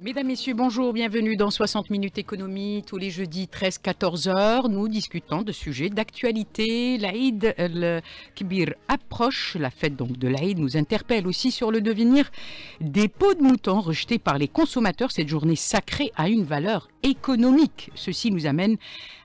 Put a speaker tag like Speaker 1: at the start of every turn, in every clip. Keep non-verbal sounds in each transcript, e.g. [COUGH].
Speaker 1: Mesdames, Messieurs, bonjour, bienvenue dans 60 minutes économie. Tous les jeudis 13-14 heures, nous discutons de sujets d'actualité. L'Aïd le kibir approche, la fête donc de l'Aïd nous interpelle aussi sur le devenir des peaux de moutons rejetées par les consommateurs. Cette journée sacrée a une valeur économique. Ceci nous amène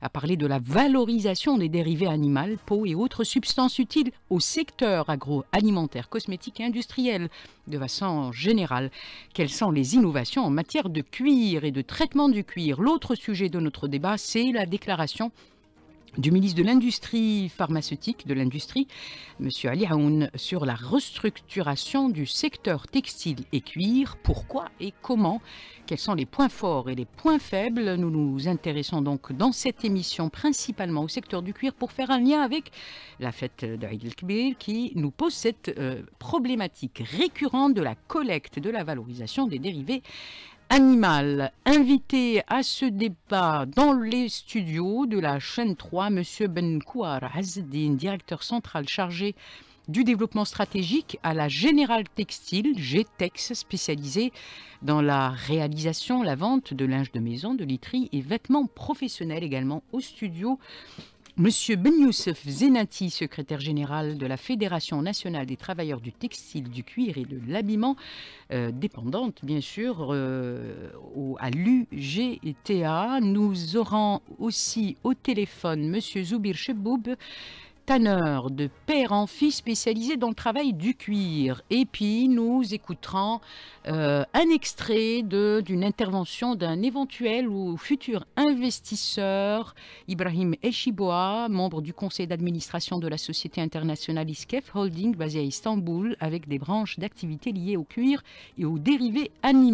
Speaker 1: à parler de la valorisation des dérivés animaux, peaux et autres substances utiles au secteur agroalimentaire, cosmétique et industriel de façon générale. Quelles sont les innovations en matière de cuir et de traitement du cuir L'autre sujet de notre débat, c'est la déclaration du ministre de l'Industrie pharmaceutique, de l'Industrie, M. Ali Haoun, sur la restructuration du secteur textile et cuir. Pourquoi et comment Quels sont les points forts et les points faibles Nous nous intéressons donc dans cette émission principalement au secteur du cuir pour faire un lien avec la fête d'Aïd el qui nous pose cette euh, problématique récurrente de la collecte, de la valorisation des dérivés animal. Invité à ce débat dans les studios de la chaîne 3, M. Benkouar Kouaraz, directeur central chargé du développement stratégique à la Générale Textile, GTEX, spécialisée dans la réalisation, la vente de linge de maison, de literie et vêtements professionnels également au studio Monsieur Benyoussef Zenati, secrétaire général de la Fédération nationale des travailleurs du textile, du cuir et de l'habillement, euh, dépendante bien sûr euh, au, à l'UGTA. Nous aurons aussi au téléphone Monsieur Zoubir Cheboub, tanneur de père en fils spécialisé dans le travail du cuir. Et puis nous écouterons euh, un extrait d'une intervention d'un éventuel ou futur investisseur, Ibrahim Eshiboa, membre du conseil d'administration de la société internationale ISKEF Holding basée à Istanbul avec des branches d'activités liées au cuir et aux dérivés animaux.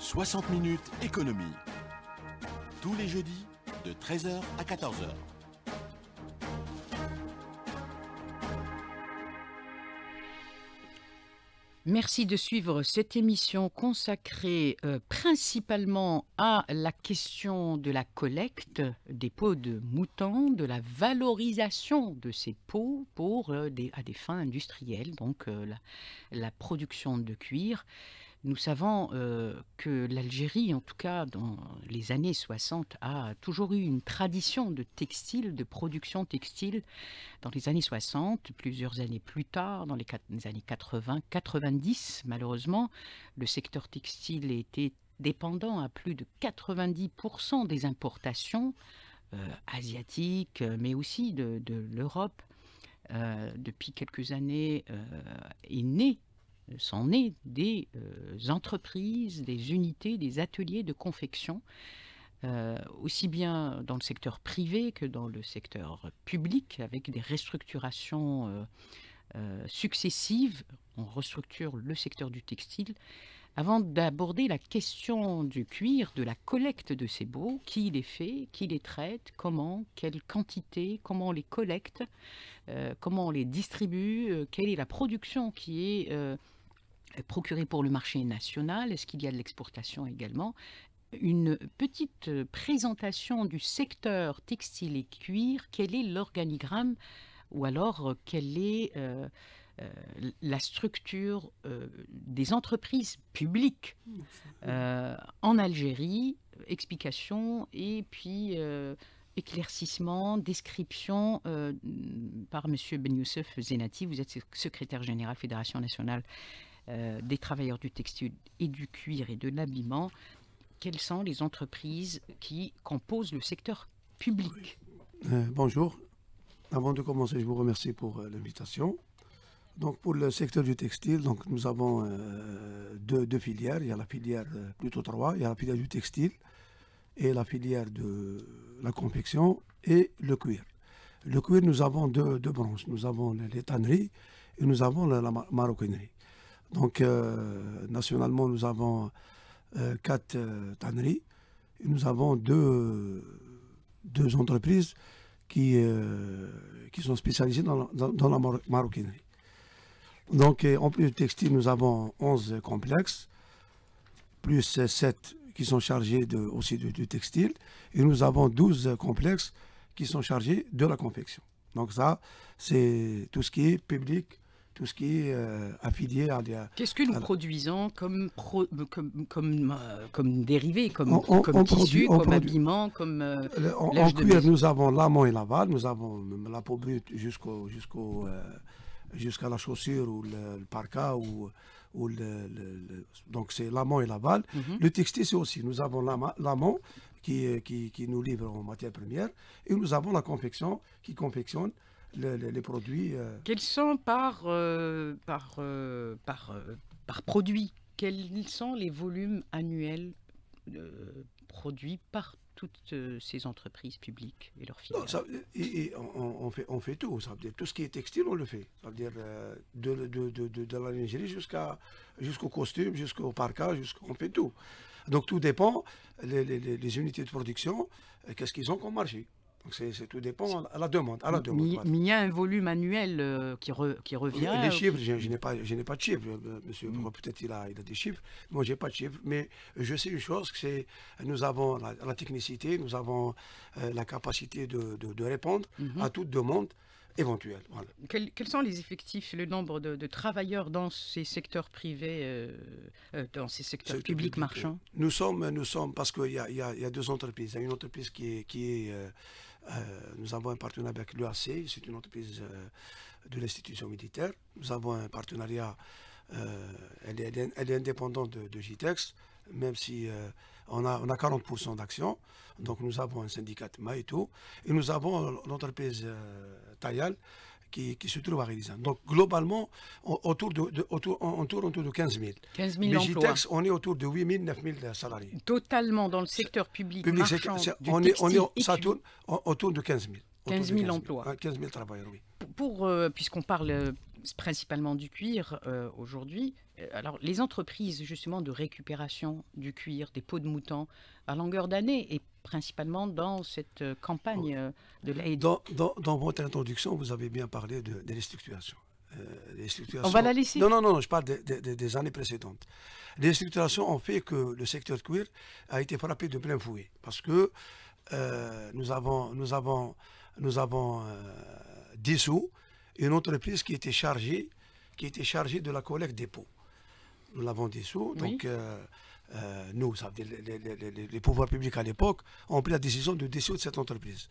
Speaker 2: 60 minutes économie. Tous les jeudis de 13h à 14h.
Speaker 1: Merci de suivre cette émission consacrée euh, principalement à la question de la collecte des peaux de moutons, de la valorisation de ces peaux pour, euh, des, à des fins industrielles, donc euh, la, production de cuir. Nous savons euh, que l'Algérie, en tout cas dans les années 60, a toujours eu une tradition de textile, de production textile. Dans les années 60, plusieurs années plus tard, dans les, années 80, 90, malheureusement, le secteur textile était dépendant à plus de 90% des importations euh, asiatiques, euh, mais aussi de, l'Europe. depuis quelques années, est née S'en est des euh, entreprises, des unités, des ateliers de confection, euh, aussi bien dans le secteur privé que dans le secteur public, avec des restructurations euh, successives. On restructure le secteur du textile avant d'aborder la question du cuir, de la collecte de ces beaux, qui les fait, qui les traite, comment, quelle quantité, comment on les collecte, comment on les distribue, quelle est la production qui est procuré pour le marché national Est-ce qu'il y a de l'exportation également une petite présentation du secteur textile et cuir, quel est l'organigramme ou alors euh, quelle est euh, euh, la structure des entreprises publiques en Algérie, explication et puis éclaircissement, description par M. Ben Youssef Zenati, vous êtes secrétaire général Fédération nationale euh, des travailleurs du textile et du cuir et de l'habillement, quelles sont les entreprises qui composent le secteur public
Speaker 3: euh, Bonjour. Avant de commencer, je vous remercie pour euh, l'invitation. Donc pour le secteur du textile, donc nous avons deux, filières. Il y a la filière, plutôt trois, il y a la filière du textile et la filière de la confection et le cuir. Le cuir, nous avons deux, branches. Nous avons les tanneries et nous avons la, la maroquinerie. Donc, euh, nationalement, nous avons euh, quatre euh, tanneries. Et nous avons deux, deux entreprises qui, qui sont spécialisées dans la, dans, maroquinerie. Donc, en plus du textile, nous avons 11 complexes, plus 7 qui sont chargés aussi du, du, textile. Et nous avons 12 complexes qui sont chargés de la confection. Donc ça, c'est tout ce qui est public, tout ce qui est euh, affilié à des... Qu'est-ce que nous
Speaker 1: produisons comme, comme, comme, euh, comme, dérivé, comme, comme tissu, comme habillement, euh, en, cuir, nous
Speaker 3: avons l'amont et l'aval, nous avons la peau brute jusqu'au... jusqu'au jusqu'à la chaussure ou le, parka ou, donc c'est l'amont et l'aval. Mhm. Le textile c'est aussi nous avons l'amont qui, qui, qui, nous livre en matière première et nous avons la confection qui confectionne les produits. Euh.
Speaker 1: Quels sont par, euh, par, euh, par, par produit Quels sont les volumes annuels produits par toutes ces entreprises publiques et leurs
Speaker 3: filiales non, ça, et, on, fait, on fait tout. Ça veut dire, tout ce qui est textile, on le fait. Ça veut dire de, de, de, de, la lingerie jusqu'à, jusqu'au costume, jusqu'au parka, jusqu'on fait tout. Donc tout dépend, les, les, les unités de production, qu'est-ce qu'ils ont comme marché. C'est tout dépend à la demande. mais, il y a un volume annuel euh, qui, qui, revient. Les chiffres, je, n'ai pas, pas de chiffres. Euh, euh, monsieur, mm. peut-être il a, il a des chiffres. Moi, je n'ai pas de chiffres. Mais je sais une chose, c'est nous avons la, technicité, nous avons la capacité de, répondre mm-hmm. à toute demande éventuelle.
Speaker 1: Quels, sont les effectifs, le nombre de, travailleurs dans ces secteurs privés,
Speaker 3: dans ces secteurs publics marchands Nous sommes, nous sommes parce qu'il y, a deux entreprises. Il y a une entreprise qui qui est euh, nous avons un partenariat avec l'UAC, c'est une entreprise euh, de l'institution militaire. Nous avons un partenariat, euh, elle est, indépendante de, de JTEX, même si on a, 40% d'actions. Donc nous avons un syndicat de et Et nous avons l'entreprise Tayal qui, qui, se trouve à Riedisheim. Donc, globalement, on, autour de, de autour, tourne autour de 15 000.
Speaker 1: 15 000 emplois.
Speaker 3: on est autour de 8 000, 9 000 salariés.
Speaker 1: Totalement dans le secteur public, marchand, est, du on est, on est,
Speaker 3: ça tourne autour de 15 000. 15 000, emplois. 15 000 travailleurs, oui.
Speaker 1: Pour, euh, puisqu'on parle euh, principalement du cuir euh, aujourd'hui, alors les entreprises justement de récupération du cuir, des peaux de mouton, à longueur d'année et
Speaker 3: principalement dans cette euh, campagne oh. euh, de l'aide. Dans, votre introduction, vous avez bien parlé de, des euh, On va la laisser. Non, non, non, je parle des années précédentes. Les restructurations ont fait que le secteur queer a été frappé de plein fouet parce que nous avons, nous avons, nous avons dissous une entreprise qui était chargée, qui était chargée de la collecte des pots. Nous l'avons dissous, donc euh, nous, les, pouvoirs publics à l'époque, ont pris la décision de de cette entreprise.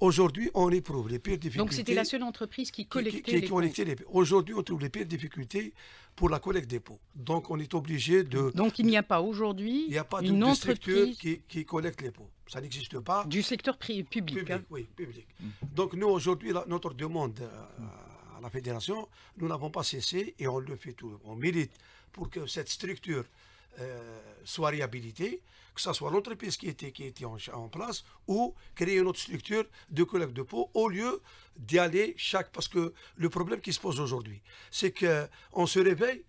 Speaker 3: Aujourd'hui, on éprouve les pires difficultés. Donc c'était la seule
Speaker 1: entreprise qui collectait, qui, les,
Speaker 3: Aujourd'hui, on trouve les pires difficultés pour la collecte des pots. Donc on est obligé de. Donc il n'y a pas aujourd'hui une entreprise... qui, collecte les pots. Ça n'existe pas. Du secteur public. Public, hein. oui, public. Donc nous aujourd'hui, notre demande euh, à, la fédération, nous n'avons pas cessé et on le fait tout. On milite pour que cette structure euh, soit réhabilité, que ce soit l'entreprise qui était, qui était en, place ou créer une autre structure de collecte de peau au lieu d'y aller chaque. Parce que le problème qui se pose aujourd'hui, c'est qu'on se réveille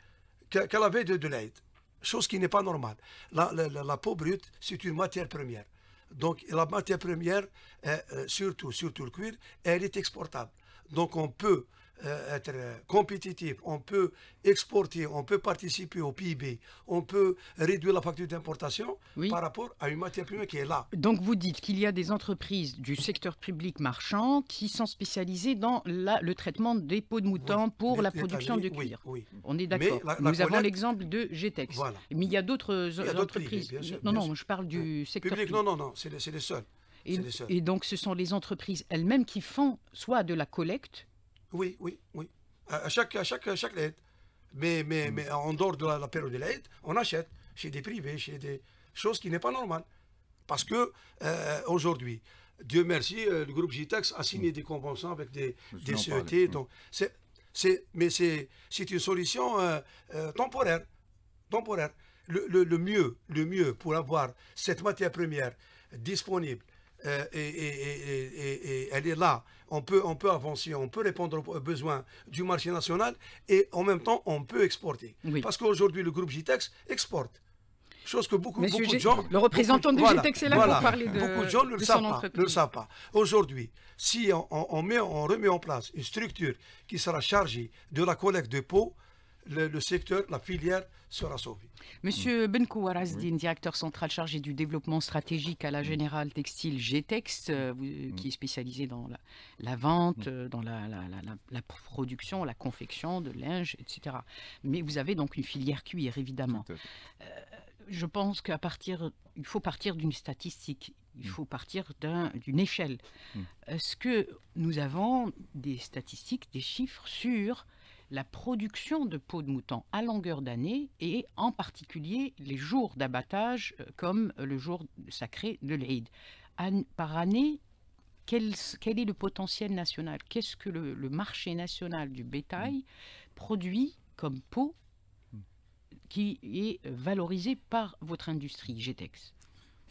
Speaker 3: qu'elle avait de, l'aide, chose qui n'est pas normale. La, peau brute, c'est une matière première. Donc la matière première, euh, euh, surtout, surtout le cuir, elle est exportable. Donc on peut euh, être euh, compétitif, on peut exporter, on peut participer au PIB, on peut réduire la facture d'importation par rapport à une matière première qui est là. Donc
Speaker 1: vous dites qu'il y a des entreprises du secteur public marchand qui sont spécialisées dans la, le traitement des peaux de mouton pour la production de cuir. Oui, on est d'accord. Nous avons l'exemple de GTEX. Mais il y a d'autres entreprises. non, non, je parle du euh, secteur public. Non, non, non, c'est les,
Speaker 3: les seuls. et,
Speaker 1: donc, ce sont les entreprises elles-mêmes qui font soit de la collecte,
Speaker 3: oui, oui, oui. À chaque, à chaque, chaque Mais, mais, hmm. mais en dehors de la, période de l'aide, on achète chez des privés, chez des choses qui n'est pas normal. Parce que euh, aujourd'hui, Dieu merci, euh, le groupe JTEX a signé hmm. des conventions avec des, des CET. Donc c'est, mais c'est, une solution euh, temporaire. temporaire. le, mieux, le mieux pour avoir cette matière première disponible euh, et, elle est là. On peut, on peut avancer, on peut répondre aux besoins du marché national et en même temps, on peut exporter. Parce qu'aujourd'hui, le groupe JTEX exporte. Chose que beaucoup, de gens. Le représentant beaucoup, e là pour parler de. Beaucoup de gens ne le, savent pas, Aujourd'hui, si on, remet en place une structure qui sera chargée de la collecte de pots, le secteur, la filière sera sauvé.
Speaker 1: Monsieur mm. Benkou directeur central chargé du développement stratégique à la mm. Générale Textile GTEX, euh, euh, mm. qui est spécialisé dans la, vente, euh, dans la, production, la confection de linge, etc. Mais vous avez donc une filière cuir, évidemment. je pense qu'à partir, il faut partir d'une statistique. Il faut partir d'une échelle. Est-ce que nous avons des statistiques, des chiffres sur la production de peaux de mouton à longueur d'année et en particulier les jours d'abattage euh, comme le jour sacré de l'Aïd. Par année, quel, est le potentiel national Qu'est-ce que le, marché national du bétail produit comme peau qui est euh, valorisée par votre industrie, GTEX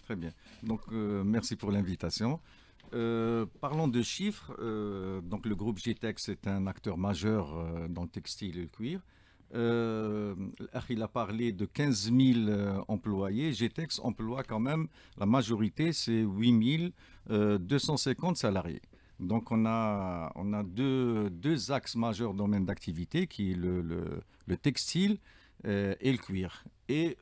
Speaker 4: Très bien. Donc, euh, merci pour l'invitation. Euh, parlons de chiffres. Euh, donc le groupe GTEX est un acteur majeur euh, dans le textile et le cuir. il a parlé de 15 000 employés. GTEX emploie quand même, la majorité, c'est 8 250 salariés. Donc on a, deux, axes majeurs domaines d'activité qui est le textile et le cuir. Et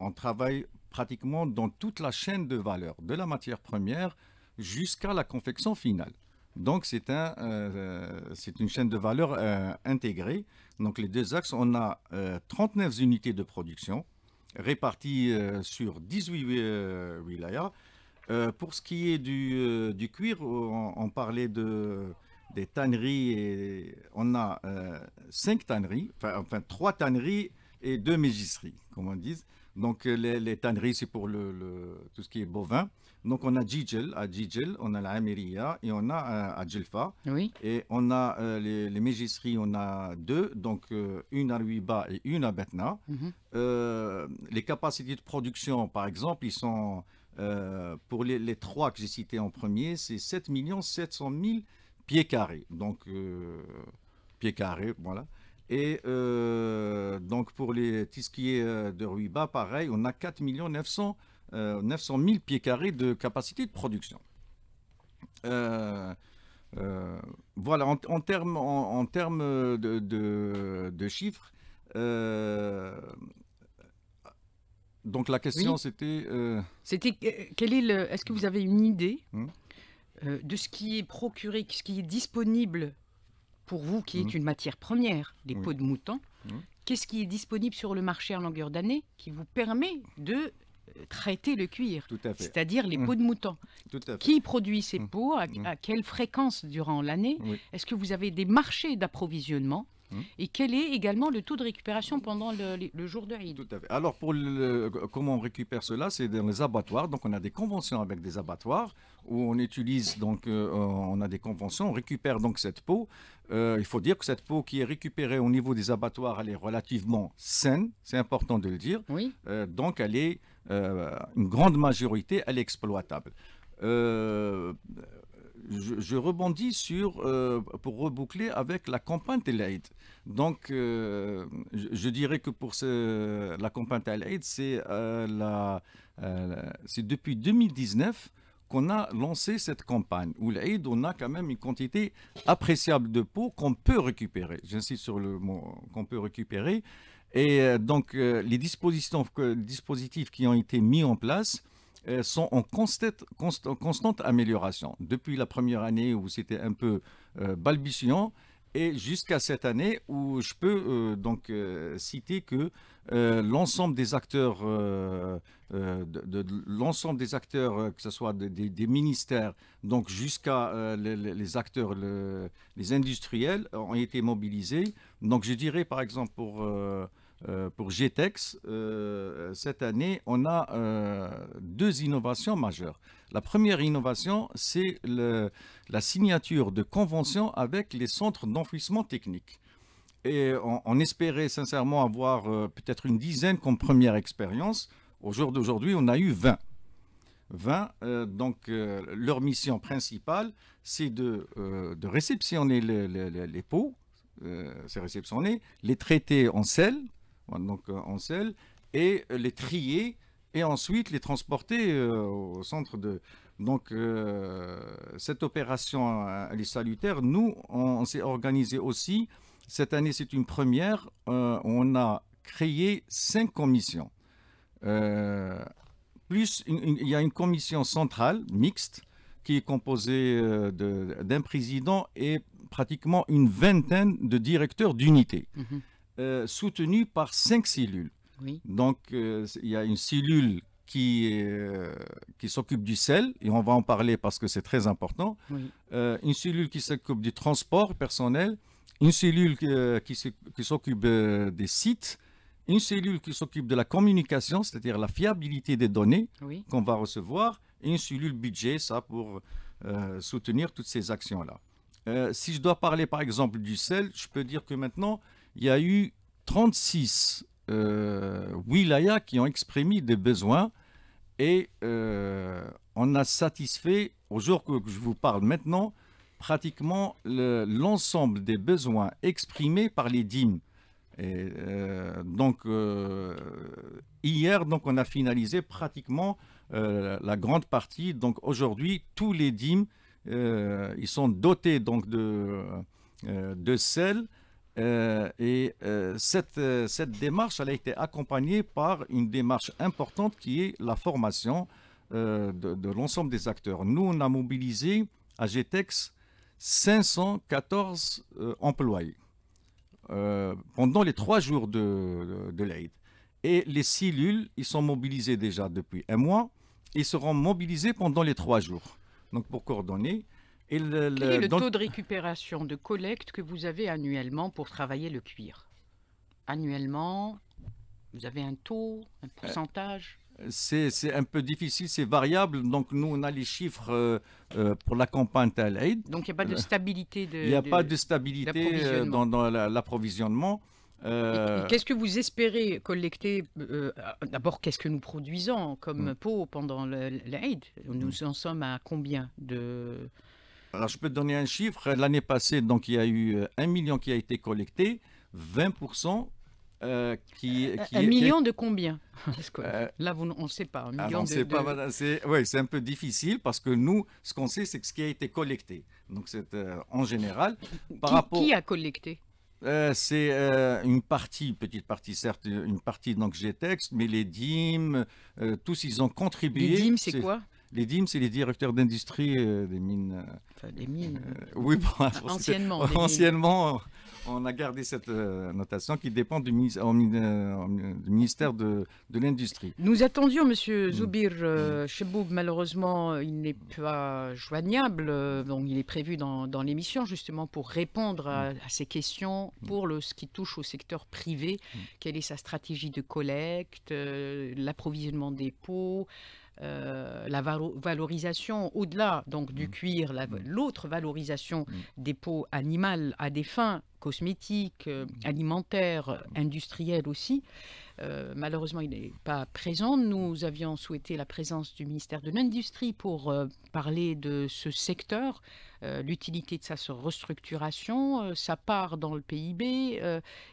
Speaker 4: on travaille pratiquement dans toute la chaîne de valeur, de la matière première jusqu'à la confection finale. Donc, c'est un, euh, c'est une chaîne de valeur euh, intégrée. Donc, les deux axes, on a 39 euh, unités de production réparties sur 18 wilayas. pour ce qui est du, du cuir, on, parlait de, des tanneries. Et on a cinq tanneries, enfin, trois tanneries et deux mégisseries, comme on dit. Donc euh, les, les tanneries, c'est pour le, tout ce qui est bovin. Donc on a Djidjel, à on a la et on a euh, à, Oui. Et on a euh, les, les on a deux, donc une à Ruiba et une à Betna. Mhm. les capacités de production, par exemple, ils sont, pour les, les, trois que j'ai cités en premier, c'est 7 700 000 pieds carrés. Donc, pieds carrés, voilà. Et euh, donc pour les tisquiers euh, de Ruiba, pareil, on a 4 900, 900 000 pieds carrés de capacité de production. Euh, voilà, en, termes de, chiffres, donc la question c'était...
Speaker 1: C'était, quel est Est-ce que vous avez une idée hum. de ce qui est procuré, ce qui est disponible pour vous qui est mm. une matière première, les peaux de mouton, mm. qu'est-ce qui est disponible sur le marché en longueur d'année qui vous permet de euh, traiter le cuir, c'est-à-dire les mm. peaux de mouton. Qui produit ces peaux, à, quelle fréquence durant l'année Est-ce que vous avez des marchés d'approvisionnement et quel est également le taux de récupération pendant le, jour de ride?
Speaker 4: Alors, pour comment on récupère cela C'est dans les abattoirs. Donc, on a des conventions avec des abattoirs où on utilise, donc euh, euh, on a des conventions, on récupère donc cette peau. Euh, il faut dire que cette peau qui est récupérée au niveau des abattoirs, elle est relativement saine, c'est important de le dire. donc elle est, une grande majorité, elle est exploitable. Je, rebondis sur, pour reboucler avec la campagne de Donc, je, dirais que pour ce, la campagne de c'est depuis 2019 qu'on a lancé cette campagne où l'aide, on a quand même une quantité appréciable de peau qu'on peut récupérer. J'insiste sur le mot qu'on peut récupérer. Et euh, donc, euh, les dispositifs qui ont été mis en place euh, sont en constante amélioration. Depuis la première année où c'était un peu balbutiant, et jusqu'à cette année où je peux euh, donc euh, citer que euh, l'ensemble des acteurs, de, l'ensemble des acteurs, que ce soit des, ministères, donc jusqu'à les, les, acteurs, le, les industriels, ont été mobilisés. Donc je dirais par exemple pour pour GTEx, cette année, on a deux innovations majeures. La première innovation, c'est le, la signature de conventions avec les centres d'enfouissement technique. Et on, espérait sincèrement avoir euh, peut-être une dizaine comme première expérience. Au jour d'aujourd'hui, on a eu 20. 20, euh, donc euh, leur mission principale, c'est de, réceptionner les, pots, les traiter en sel, donc en sel, et les trier, et ensuite les transporter au centre de, donc, euh, cette opération, elle est salutaire. Nous, on, s'est organisé aussi. Cette année, c'est une première. Euh, on a créé cinq commissions. Euh, plus, il y a une commission centrale, mixte, qui est composée d'un président et pratiquement une vingtaine de directeurs d'unités, mhm. soutenus par cinq cellules. Donc, il y a une cellule qui, euh, qui s'occupe du sel, et on va en parler parce que c'est très important, euh, une cellule qui s'occupe du transport personnel, une cellule euh, qui s'occupe des sites, une cellule qui s'occupe de la communication, c'est-à-dire la fiabilité des données qu'on va recevoir, et une cellule budget, ça, pour soutenir toutes ces actions-là. si je dois parler par exemple du sel, je peux dire que maintenant, il y a eu 36 euh, wilaya qui ont exprimé des besoins et euh, on a satisfait, au jour que je vous parle maintenant, pratiquement l'ensemble des besoins exprimés par les dîmes. Et, euh, donc hier, donc on a finalisé pratiquement la grande partie. Donc aujourd'hui, tous les dîmes, ils sont dotés donc de de sel euh, et euh, cette, euh, cette, démarche, elle a été accompagnée par une démarche importante qui est la formation de, l'ensemble des acteurs. Nous, on a mobilisé à GTEX 514 employés pendant les trois jours de, de, Et les cellules, ils sont mobilisés déjà depuis un mois. Ils seront mobilisés pendant les trois jours. Donc, pour coordonner. Quel est le taux de
Speaker 1: récupération de collecte que vous avez annuellement pour travailler le cuir Annuellement, vous avez un taux, un
Speaker 4: euh, pourcentage c'est un peu difficile, c'est variable. Donc, nous, on a les chiffres euh, euh, pour la campagne de l'aide. Donc, il n'y a pas de stabilité de, Il n'y a pas de stabilité dans, l'approvisionnement. Qu'est-ce
Speaker 1: que vous espérez collecter D'abord, qu'est-ce que nous produisons comme hmm. peau pendant l'aide Nous hmm. en sommes à combien de,
Speaker 4: alors, je peux te donner un chiffre. L'année passée, donc, il y a eu euh, un million qui a été collecté, 20%. Euh, qui, euh, qui, un million de
Speaker 1: combien [LAUGHS] Là, vous, on ne sait pas. Un ah, million de,
Speaker 4: C'est un peu difficile parce que nous, ce qu'on sait, c'est ce qui a été collecté. Donc, c'est en général. Par qui, rapport... qui a collecté c'est une partie, petite partie certes, une partie donc GTEx, mais les DIM, tous ils ont contribué. Les DIM, c'est quoi les DIM, c'est les directeurs d'industrie euh, des mines. Euh, des mines. Euh, oui, pour anciennement. anciennement, on a gardé cette notation qui dépend du, ministère, de, l'Industrie.
Speaker 1: Nous attendions M. Mm. Zoubir mm. Cheboub. Malheureusement, il n'est pas joignable. donc, il est prévu dans, l'émission, justement, pour répondre à, mm. à, ces questions pour le, ce qui touche au secteur privé. Quelle est sa stratégie de collecte, l'approvisionnement des pots euh, la valorisation au-delà donc du mmh. cuir, mmh. l'autre valorisation mmh. des peaux animales à des fins cosmétiques, euh, alimentaires, industrielles aussi. Euh, malheureusement, il n'est pas présent. Nous avions souhaité la présence du ministère de l'Industrie pour parler de ce secteur, l'utilité de sa restructuration, sa part dans le PIB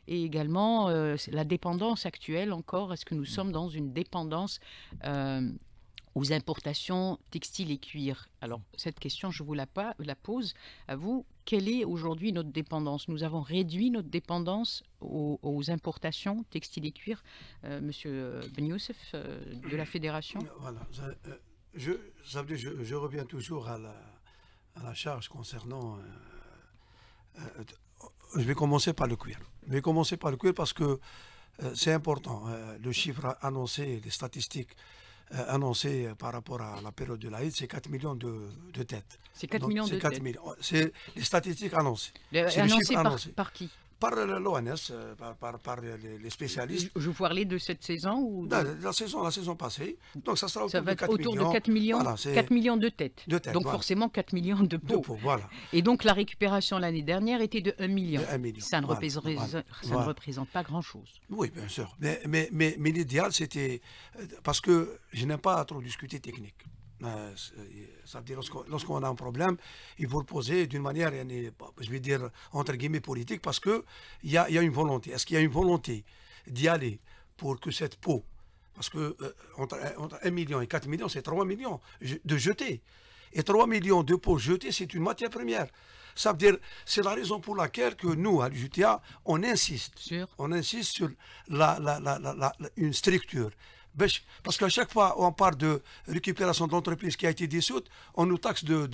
Speaker 1: et également la dépendance actuelle encore. Est-ce que nous sommes dans une dépendance aux importations textiles et cuir. Alors, cette question, je vous la, pose à vous. Quelle est aujourd'hui notre dépendance Nous avons réduit notre dépendance aux, importations textiles et cuir, euh, Monsieur Ben Youssef, euh, de la Fédération euh,
Speaker 3: Voilà, je, reviens toujours à la, à la charge concernant... je vais commencer par le cuir. Je vais commencer par le cuir parce que c'est important. le chiffre annoncé, les statistiques euh, annoncé euh, par rapport à la période de l'Aïd, c'est 4 millions de, de têtes. C'est 4 millions de têtes. Oh, c'est les statistiques annoncées. Le, annoncées par qui euh, par l'ONS, par, les spécialistes. Je vous parlais de cette saison ou la, saison, la saison passée. Donc ça sera autour, va de, 4 autour millions. de 4
Speaker 1: millions, de têtes. donc forcément 4 millions de pots. Et donc la récupération l'année dernière était de 1
Speaker 3: million. Ça, ne, représente, pas grand-chose. Oui, bien sûr. Mais, mais, mais, mais l'idéal, c'était... Euh, parce que je n'aime pas trop discuter technique. Euh, ça veut dire lorsqu'on a un problème, il faut le poser d'une manière, je vais dire, entre guillemets, politique, parce qu'il y a, une volonté. Est-ce qu'il y a une volonté d'y aller pour que cette peau, parce que 1 euh, million et 4 millions, c'est 3 millions de jetés. Et 3 millions de peaux jetées, c'est une matière première. Ça veut dire, c'est la raison pour laquelle que nous, à l'UTA, on insiste. On insiste sur une structure, parce qu'à chaque fois qu'on parle de récupération d'entreprise qui a été dissoute, on nous taxe de,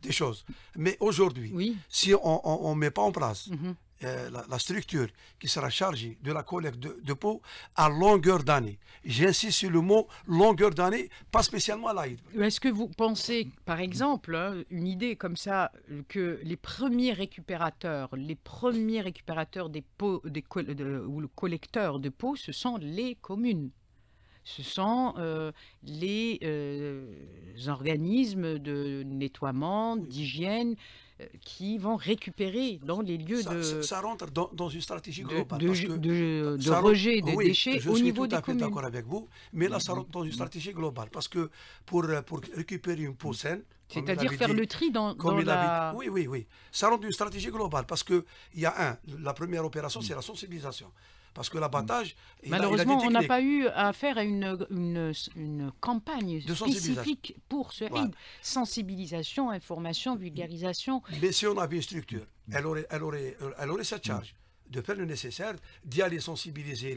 Speaker 3: des choses. Mais aujourd'hui, si on ne met pas en place mm-hmm. euh, la, structure qui sera chargée de la collecte de, peau à longueur d'année, j'insiste sur le mot longueur d'année, pas spécialement à l'aide. Est-ce que vous pensez,
Speaker 1: par exemple, hein, une idée comme ça, que les premiers récupérateurs, les premiers récupérateurs des ou le collecteur de peau, ce sont les communes ce sont euh, les euh, organismes de nettoiement, d'hygiène, euh, qui vont récupérer dans les lieux
Speaker 3: de... Ça, rentre dans, une stratégie globale. De, rejet des déchets au niveau des communes. Je suis d'accord avec vous, mais là, ça mhm. rentre dans une mhm. stratégie globale. Parce que pour, récupérer une peau mhm. saine... C'est-à-dire faire le tri
Speaker 1: dans, dans Oui,
Speaker 3: oui, oui. Ça rentre dans une stratégie globale parce qu'il y a un, la première opération, c'est la sensibilisation. Parce que l'abattage. Malheureusement, on n'a pas
Speaker 1: eu affaire à une, une, campagne spécifique pour ce Sensibilisation, information, vulgarisation.
Speaker 3: Mais si on avait une structure, elle aurait, elle aurait, euh, elle aurait cette charge de faire le nécessaire, d'y aller sensibiliser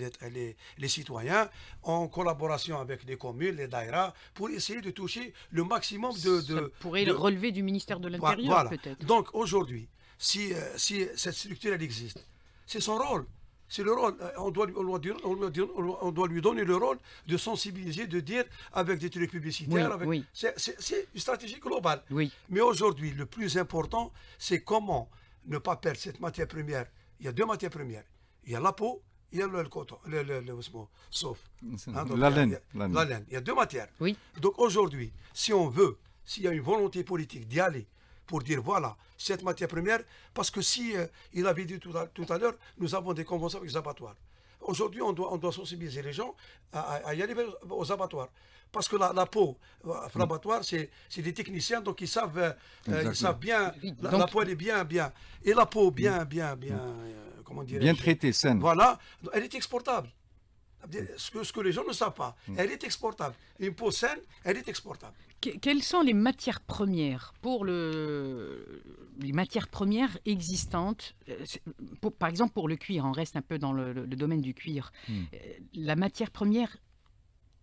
Speaker 3: les, citoyens en collaboration avec les communes, les daïras, pour essayer de toucher le maximum de... de Ça pourrait relever du ministère de l'Intérieur peut-être. Donc aujourd'hui, si, euh, si cette structure elle existe, c'est son rôle. C'est le rôle. On doit, on, doit lui donner le rôle de sensibiliser, de dire avec des trucs publicitaires. C'est une stratégie globale. Oui. Mais aujourd'hui, le plus important, c'est comment ne pas perdre cette matière première. Il y a deux matières premières. Il y a la peau il y a le, coton, le, sauf hein, la, laine, il la, laine. Il y a deux matières. Oui. Donc aujourd'hui, si on veut, s'il y a une volonté politique d'y aller, dire voilà, cette matière première, parce que si, euh, il avait dit tout à, à l'heure, nous avons des conventions avec les abattoirs. Aujourd'hui, on doit, on doit sensibiliser les gens à, y aller aux abattoirs. Parce que la, la peau, euh, mm. l'abattoir, c'est des techniciens, donc ils savent, euh, ils savent bien, la, peau, est bien, bien. Et la peau, bien, mm. bien, bien, mm. comment dire Bien traitée, saine. Voilà, elle est exportable. Ce que, ce que les gens ne savent pas, elle est exportable. Une peau saine, elle est exportable
Speaker 1: quelles sont les matières premières pour le, les matières premières existantes euh, Par exemple, pour le cuir, on reste un peu dans le, domaine du cuir. Hmm. Euh, la matière première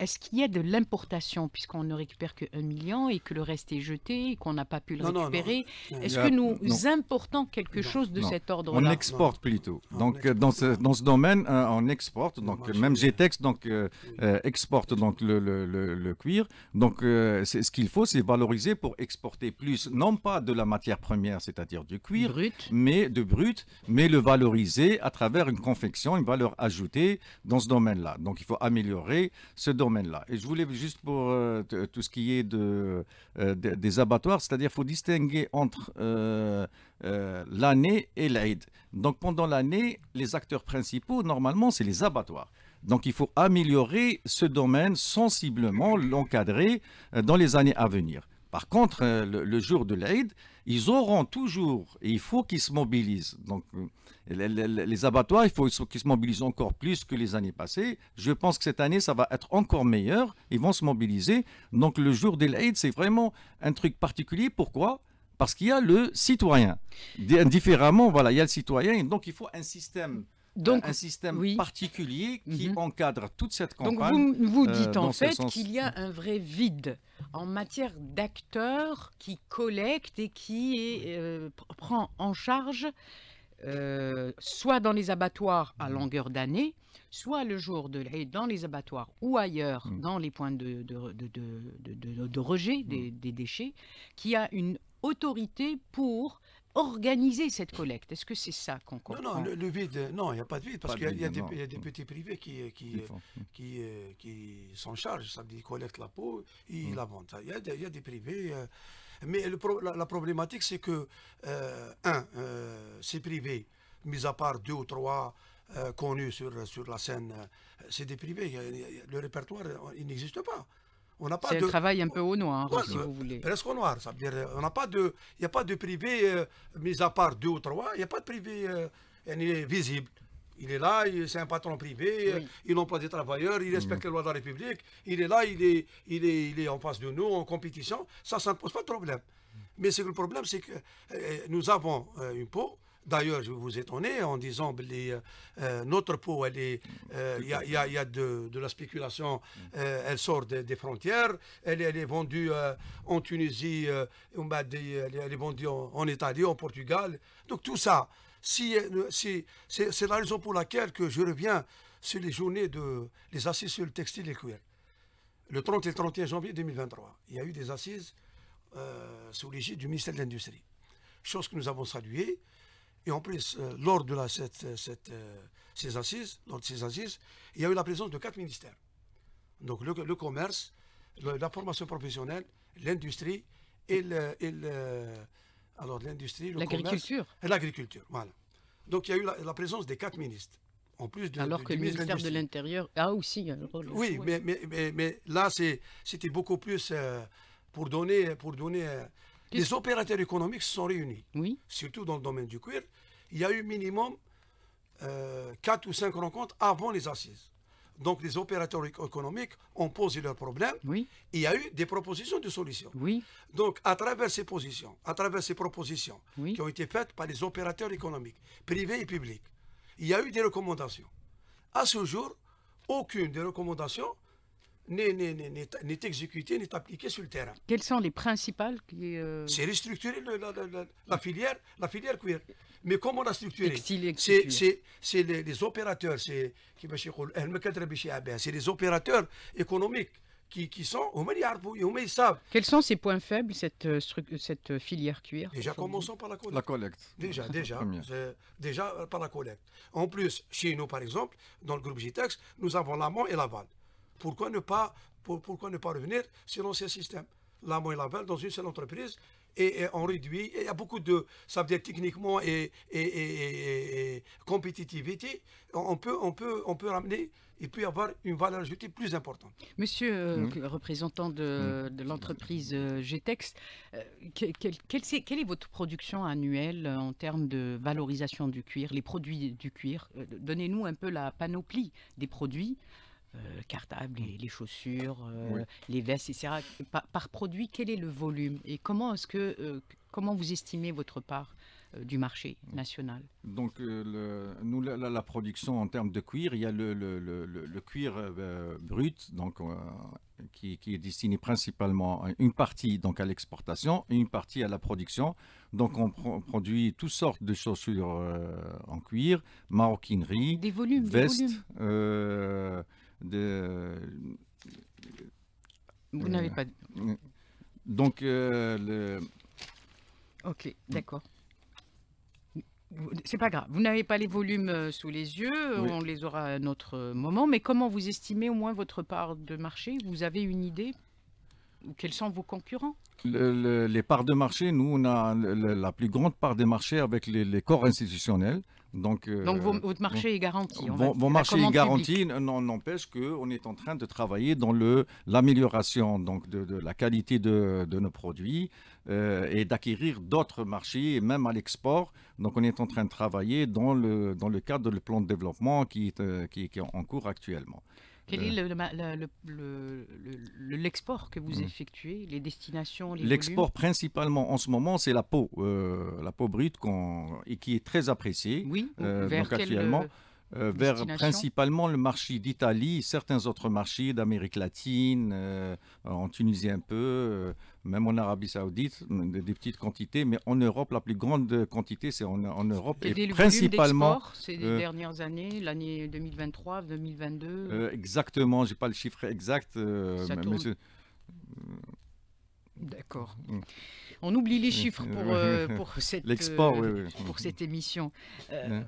Speaker 1: est-ce qu'il y a de l'importation, puisqu'on ne récupère que 1 million et que le reste est jeté et qu'on n'a pas pu le récupérer Est-ce que nous importons quelque chose de cet ordre-là
Speaker 4: On exporte plutôt. donc, euh, Dans, ce, dans ce domaine, euh, on exporte. Donc, même GTEX e donc, euh, mm. exporte donc, le, le, le, cuir. Donc, c'est ce qu'il faut, c'est valoriser pour exporter plus, non pas de la matière première, c'est-à-dire du cuir, brut. mais de brut, mais le valoriser à travers une confection, une valeur ajoutée dans ce domaine-là. Donc, il faut améliorer ce domaine là Et je voulais juste pour euh, tout ce qui est euh, de, des abattoirs, c'est-à-dire faut distinguer entre euh, l'année et l'aide. Donc pendant l'année, les acteurs principaux, normalement, c'est les abattoirs. Donc il faut améliorer ce domaine sensiblement, l'encadrer dans les années à venir. Par contre, le, jour de l'aide ils auront toujours, et il faut qu'ils se mobilisent. Donc, euh, les, abattoirs, il faut qu'ils se mobilisent encore plus que les années passées. Je pense que cette année, ça va être encore meilleur. Ils vont se mobiliser. Donc, le jour de l'Aïd, c'est vraiment un truc particulier. Pourquoi Parce qu'il y a le citoyen. Indifféremment, voilà, il y a le citoyen. donc, il faut un système donc, un système particulier qui mhm. encadre toute cette
Speaker 1: campagne. vous, euh, dites en fait qu'il y a un vrai vide en matière d'acteurs qui collectent et qui euh, prend en charge euh, soit dans les abattoirs à mhm. longueur d'année, soit le jour de l'Aïd dans les abattoirs ou ailleurs mhm. dans les points de, rejet des, déchets, qui a une autorité pour organiser cette collecte. Est-ce que c'est ça qu'on comprend Non, le, vide, euh, non, il n'y a pas de vide, parce qu'il y, a des petits privés qui, euh, qui,
Speaker 3: euh, qui, s'en chargent, ça dit ils collectent la peau et ils mm. la vendent. Il y, a, des privés. mais la, problématique, c'est que, un, ces privés, mis à part deux ou trois connus sur, sur la scène, c'est des privés. Le répertoire, il n'existe pas. On n'a pas de... un travail
Speaker 1: un peu au noir, hein, si euh, vous
Speaker 3: voulez. Presque au noir, ça veut dire euh, on n'a pas de, il n'y a pas de privé euh, mis à part deux ou trois, il n'y a pas de privé visible. Il est là, c'est un patron privé, il emploie des travailleurs, il respecte mm. les lois de la République, il est là, il est, il est, il est en face de nous, en compétition, ça, ça ne pose pas de problème. Mm. Mais c'est le problème, c'est que nous avons une peau D'ailleurs, je vais vous étonner en disant que euh, euh, notre peau, euh, il y, a, de, la spéculation, mm. elle sort des, frontières, elle, est vendue en Tunisie, elle est vendue en, Italie, en Portugal. Donc tout ça, si, c'est la raison pour laquelle que je reviens sur les journées de les assises sur le textile et le cuir. Le 30 et 31 janvier 2023, il y a eu des assises sous l'égide du ministère de l'Industrie. Chose que nous avons saluée. Et en plus, euh, lors de la, euh, euh, ces assises, lors ces assises, il y a eu la présence de quatre ministères. Donc le, commerce, la formation professionnelle, l'industrie et le, alors l'industrie, l'agriculture. et l'agriculture. Voilà. Donc il y a eu la, présence des quatre ministres. En plus alors que le ministère de l'Intérieur a aussi un rôle. Oui, mais, mais, mais, là, c'était beaucoup plus pour donner, pour donner les opérateurs économiques se sont réunis, surtout dans le domaine du cuir. Il y a eu minimum 4 euh, ou 5 rencontres avant les assises. Donc les opérateurs économiques ont posé leurs problèmes. il y a eu des propositions de solutions. Donc à travers ces positions, à travers ces propositions qui ont été faites par les opérateurs économiques, privés et publics, il y a eu des recommandations. À ce jour, aucune des recommandations n'est exécuté, n'est appliqué sur le terrain. Quels sont les principales euh, C'est restructurer la, filière, la filière cuir. Mais comment la structurer C'est les, les, opérateurs, c'est les opérateurs économiques qui, qui sont, ils savent. Quels sont ses points faibles,
Speaker 1: cette, euh, cette euh, filière cuir Déjà, commençons par la collecte. La collecte. Déjà, [LAUGHS] déjà,
Speaker 3: déjà par la collecte. En plus, chez nous, par exemple, dans le groupe GITEX, nous avons l'amont et l'aval. Pourquoi ne pas, pourquoi ne pas revenir sur l'ancien système L'amour et l'aval dans une seule entreprise et, on réduit. Et il y a beaucoup de, ça veut dire techniquement et, et, compétitivité, on peut, on, peut, on peut ramener et peut avoir une valeur ajoutée plus importante.
Speaker 1: Monsieur, le euh, mmh. représentant de, mmh. l'entreprise euh, GTEX, euh, quelle, est votre production annuelle en termes de valorisation du cuir, les produits du cuir Donnez-nous un peu la panoplie des produits euh, mmh. les, chaussures, euh, les vestes, etc. Par, par, produit, quel est le volume et comment est-ce que euh, comment vous estimez votre part euh, du marché national Donc,
Speaker 4: nous, la, production en termes de cuir, il y a le, cuir brut, donc qui, est destiné principalement une partie donc à l'exportation et une partie à la production. Donc on, produit toutes sortes de chaussures en cuir, maroquinerie, des volumes, vestes, de Vous euh, n'avez pas. Donc, euh, le.
Speaker 1: Ok, d'accord. C'est pas grave, vous n'avez pas les volumes euh, sous les yeux, on les aura à un autre moment, mais comment vous estimez au moins votre part de marché Vous avez une idée Quels sont vos concurrents
Speaker 3: les
Speaker 4: parts de marché, nous, on a la plus grande part des marchés avec les, corps institutionnels. Donc, euh, votre marché est garanti. vos marché est garanti, n'empêche qu'on est en train de travailler dans l'amélioration de, de la qualité de, nos produits euh, et d'acquérir d'autres marchés, et même à l'export. Donc on est en train de travailler dans le, dans le cadre du plan de développement qui, euh, qui est en cours actuellement.
Speaker 1: Quel euh. est l'export que vous mm. effectuez, les destinations, les L'export
Speaker 4: principalement en ce moment, c'est la peau, euh, la peau brute et qui est très appréciée.
Speaker 1: Oui, euh, donc, euh, vers
Speaker 4: principalement le marché d'Italie, certains autres marchés d'Amérique latine, euh, en Tunisie un peu, euh, même en Arabie Saoudite, des, petites quantités, mais en Europe, la plus grande quantité, c'est en, Europe et, principalement. C'est les
Speaker 1: dernières années, l'année 2023, 2022.
Speaker 4: exactement, j'ai pas le chiffre exact,
Speaker 1: D'accord. On oublie les chiffres pour, cette, émission. Hein?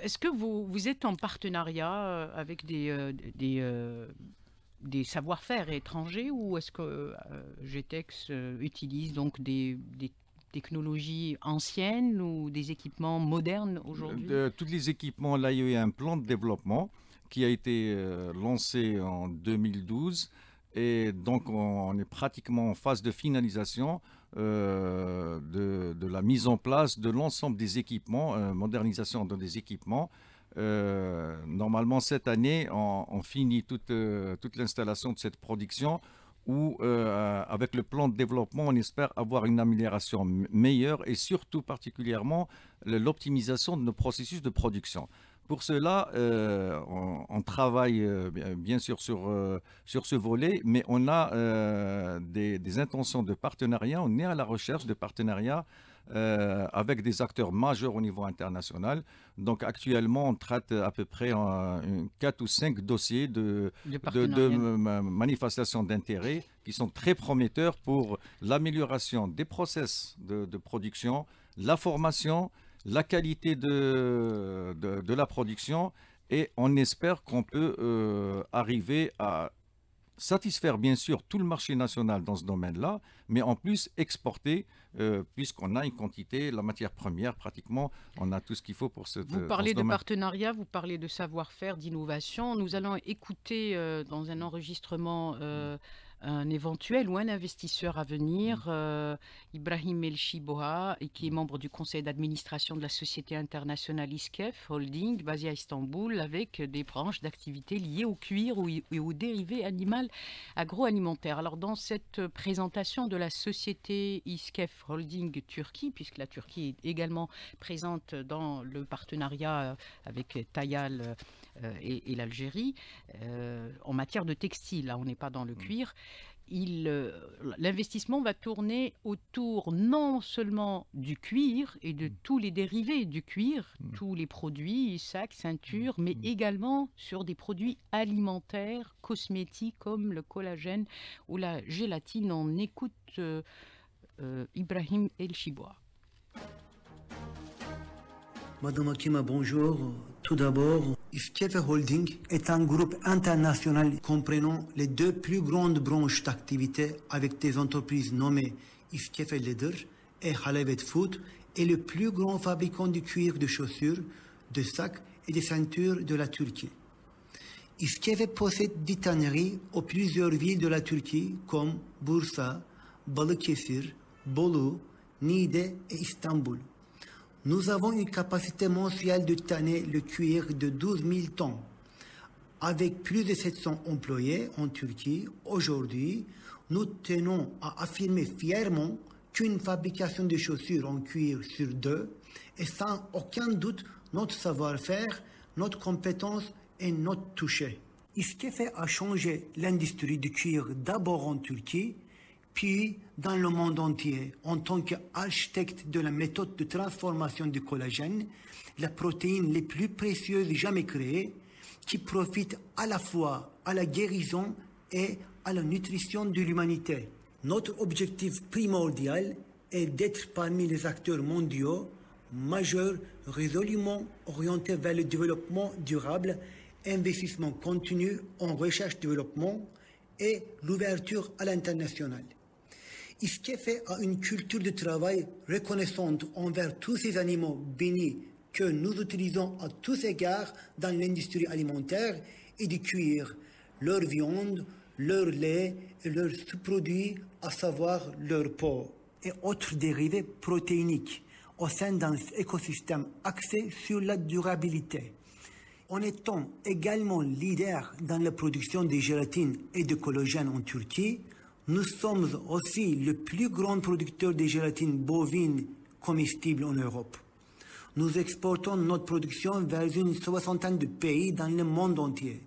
Speaker 1: Est-ce que vous, êtes en partenariat euh, avec euh, euh, des, savoir-faire étrangers ou est-ce que GTEx utilise donc des, technologies anciennes ou des équipements modernes aujourd'hui
Speaker 4: de, Tous les équipements, là, il y a eu un plan de développement qui a été lancé en 2012 et donc on est pratiquement en phase de finalisation. Euh, de, la mise en place de l'ensemble des équipements, euh, modernisation des équipements. Euh, normalement, cette année, on, finit toute, toute l'installation de cette production où, avec le plan de développement, on espère avoir une amélioration meilleure et surtout particulièrement l'optimisation de nos processus de production. Pour cela, euh, on, travaille euh, bien sûr sur, euh, sur ce volet, mais on a des, intentions de partenariat. On est à la recherche de partenariats avec des acteurs majeurs au niveau international. Donc actuellement, on traite à peu près 4 ou 5 dossiers de, de, manifestations d'intérêt qui sont très prometteurs pour l'amélioration des process de production, la formation, la qualité de, de, la production et on espère qu'on peut euh, arriver à satisfaire bien sûr tout le marché national dans ce domaine-là, mais en plus exporter, euh, puisqu'on a une quantité, la matière première pratiquement, on a tout ce qu'il faut pour
Speaker 1: ce Vous parlez de partenariat, vous parlez de savoir-faire, d'innovation. Nous allons écouter euh, dans un enregistrement un éventuel ou un investisseur à venir, mmh. euh, Ibrahim El Shiboha, qui est mmh. membre du conseil d'administration de la société internationale ISKEF Holding, basée à Istanbul, avec des branches d'activités liées au cuir ou, et aux dérivés animaux agroalimentaires. Alors, dans cette présentation de la société ISKEF Holding Turquie, puisque la Turquie est également présente dans le partenariat euh, avec Tayal euh, euh, et, l'Algérie, euh, en matière de textile, là on n'est pas dans le mm. cuir, euh, l'investissement va tourner autour non seulement du cuir et de mm. tous les dérivés du cuir, mm. tous les produits, sacs, ceintures, mais également sur des produits alimentaires, cosmétiques comme le collagène ou la gélatine. On écoute Ibrahim El Chiboua.
Speaker 2: Madame Akima, bonjour. Tout d'abord, IFKEF Holding est un groupe international comprenant les deux plus grandes branches d'activité avec des entreprises nommées IFKEF Leder et Halevet Food et le plus grand fabricant de cuir de chaussures, de sacs et de ceintures de la Turquie. IFKEF possède des tanneries aux plusieurs villes de la Turquie comme Bursa, Balıkesir, Bolu, Nide et Istanbul. Nous avons une capacité mensuelle de tanner le cuir de 12 000 tonnes. Avec plus de 700 employés en Turquie, aujourd'hui, nous tenons à affirmer fièrement qu'une fabrication de chaussures en cuir sur deux est sans aucun doute notre savoir-faire, notre compétence et notre toucher. Ce qui a changé l'industrie du cuir d'abord en Turquie, puis dans le monde entier, en tant qu'architecte de la méthode de transformation du collagène, la protéine les plus précieuses jamais créées, qui profite à la fois à la guérison et à la nutrition de l'humanité. Notre objectif primordial est d'être parmi les acteurs mondiaux majeurs résolument orientés vers le développement durable, investissement continu en recherche-développement et l'ouverture à l'international. ISCEFE a une culture de travail reconnaissante envers tous ces animaux bénis que nous utilisons à tous égards dans l'industrie alimentaire et du cuir, leur viande, leur lait et leurs sous-produits, à savoir leur peau et autres dérivés protéiniques au sein d'un écosystème axé sur la durabilité. En étant également leader dans la production de gélatine et de collagène en Turquie, nous sommes aussi le plus grand producteur de gélatine bovine comestible en Europe. Nous exportons notre production vers une soixantaine de pays dans le monde entier.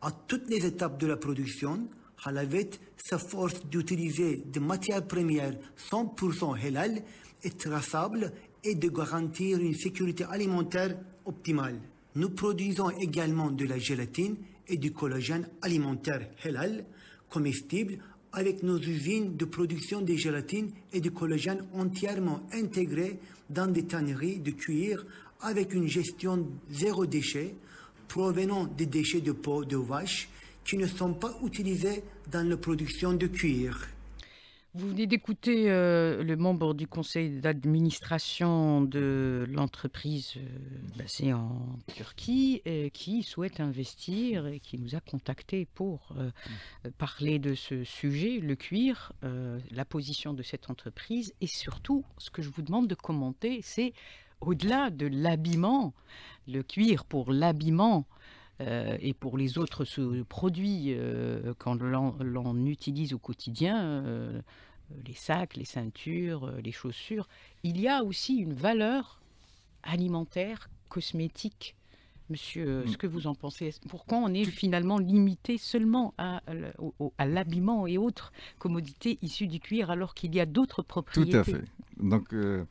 Speaker 2: À toutes les étapes de la production, Halavet s'efforce d'utiliser des matières premières 100% halal et traçables et de garantir une sécurité alimentaire optimale. Nous produisons également de la gélatine et du collagène alimentaire halal comestible avec nos usines de production de gélatine et de collagène entièrement intégrées dans des tanneries de cuir avec une gestion zéro déchet provenant des déchets de peau de vache qui ne sont pas utilisés dans la production de cuir.
Speaker 1: Vous venez d'écouter euh, le membre du conseil d'administration de l'entreprise euh, basée en Turquie euh, qui souhaite investir et qui nous a contactés pour mm. parler de ce sujet, le cuir, la position de cette entreprise et surtout ce que je vous demande de commenter, c'est au-delà de l'habillement, le cuir pour l'habillement euh, et pour les autres produits euh, quand l'on utilise au quotidien, euh, les sacs, les ceintures, les chaussures, il y a aussi une valeur alimentaire, cosmétique. Monsieur, ce mm. que vous en pensez, pourquoi on est finalement limité seulement à, à l'habillement et autres commodités issues du cuir alors qu'il y a d'autres propriétés Tout à fait.
Speaker 4: Donc, je,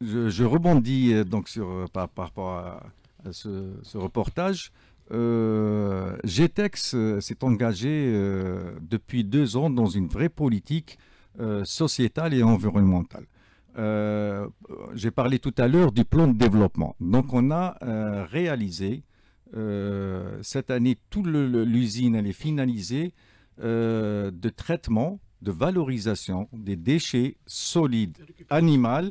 Speaker 4: je, rebondis donc sur, par, par rapport à, euh, ce, reportage, euh, GTEX euh, s'est engagé euh, depuis deux ans dans une vraie politique sociétale et environnementale. J'ai parlé tout à l'heure du plan de développement. Donc on a réalisé cette année, toute l'usine elle est finalisée de traitement, de valorisation des déchets solides animaux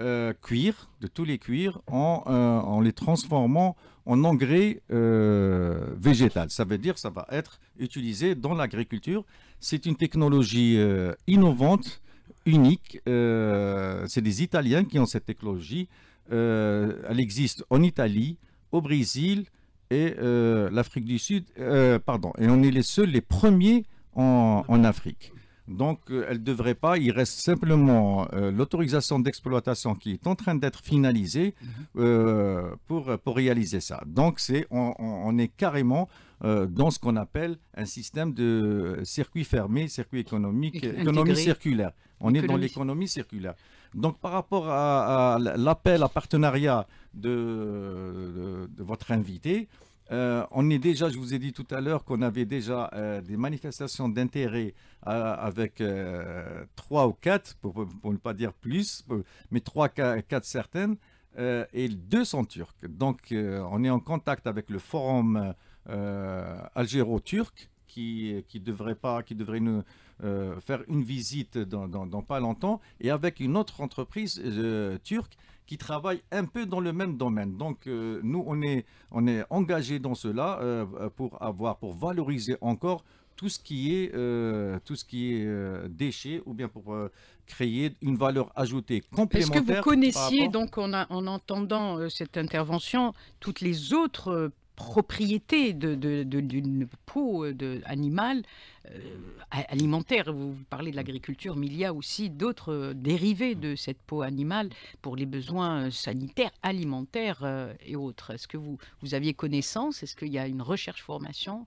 Speaker 4: euh, cuir, de tous les cuirs, en, euh, les transformant en engrais euh, végétal. Ça veut dire que ça va être utilisé dans l'agriculture. C'est une technologie innovante, unique. C'est des Italiens qui ont cette technologie. elle existe en Italie, au Brésil et l'Afrique du Sud. pardon. Et on est les seuls, les premiers en Afrique. Donc, euh, elle ne devrait pas. Il reste simplement euh, l'autorisation d'exploitation qui est en train d'être finalisée mhm. euh, pour, pour réaliser ça. Donc, c'est on, est carrément dans ce qu'on appelle un système de circuit fermé, circuit économique, économie circulaire. On est dans l'économie circulaire. Donc, par rapport à, l'appel à partenariat de, de votre invité, euh, on est déjà, je vous ai dit tout à l'heure qu'on avait déjà euh, des manifestations d'intérêt euh, avec trois ou quatre, pour, ne pas dire plus, mais trois, quatre certaines, et deux sont turcs. Donc on est en contact avec le forum algéro-turc qui, qui devrait, pas, qui devrait nous, faire une visite dans, pas longtemps, et avec une autre entreprise turque qui travaillent un peu dans le même domaine. Donc euh, nous, on est, on est engagé dans cela euh, euh, pour avoir, pour valoriser encore tout ce qui est, tout ce qui est déchets ou bien pour créer une valeur ajoutée complémentaire. Est-ce que vous connaissiez,
Speaker 1: donc en, en entendant cette intervention, toutes les autres propriété d'une euh, de, peau animale euh, alimentaire. Vous, parlez de l'agriculture, mais il y a aussi d'autres euh, dérivés de cette peau animale pour les besoins sanitaires, alimentaires et autres. Est-ce que vous, vous aviez connaissance Est-ce qu'il y a une recherche-formation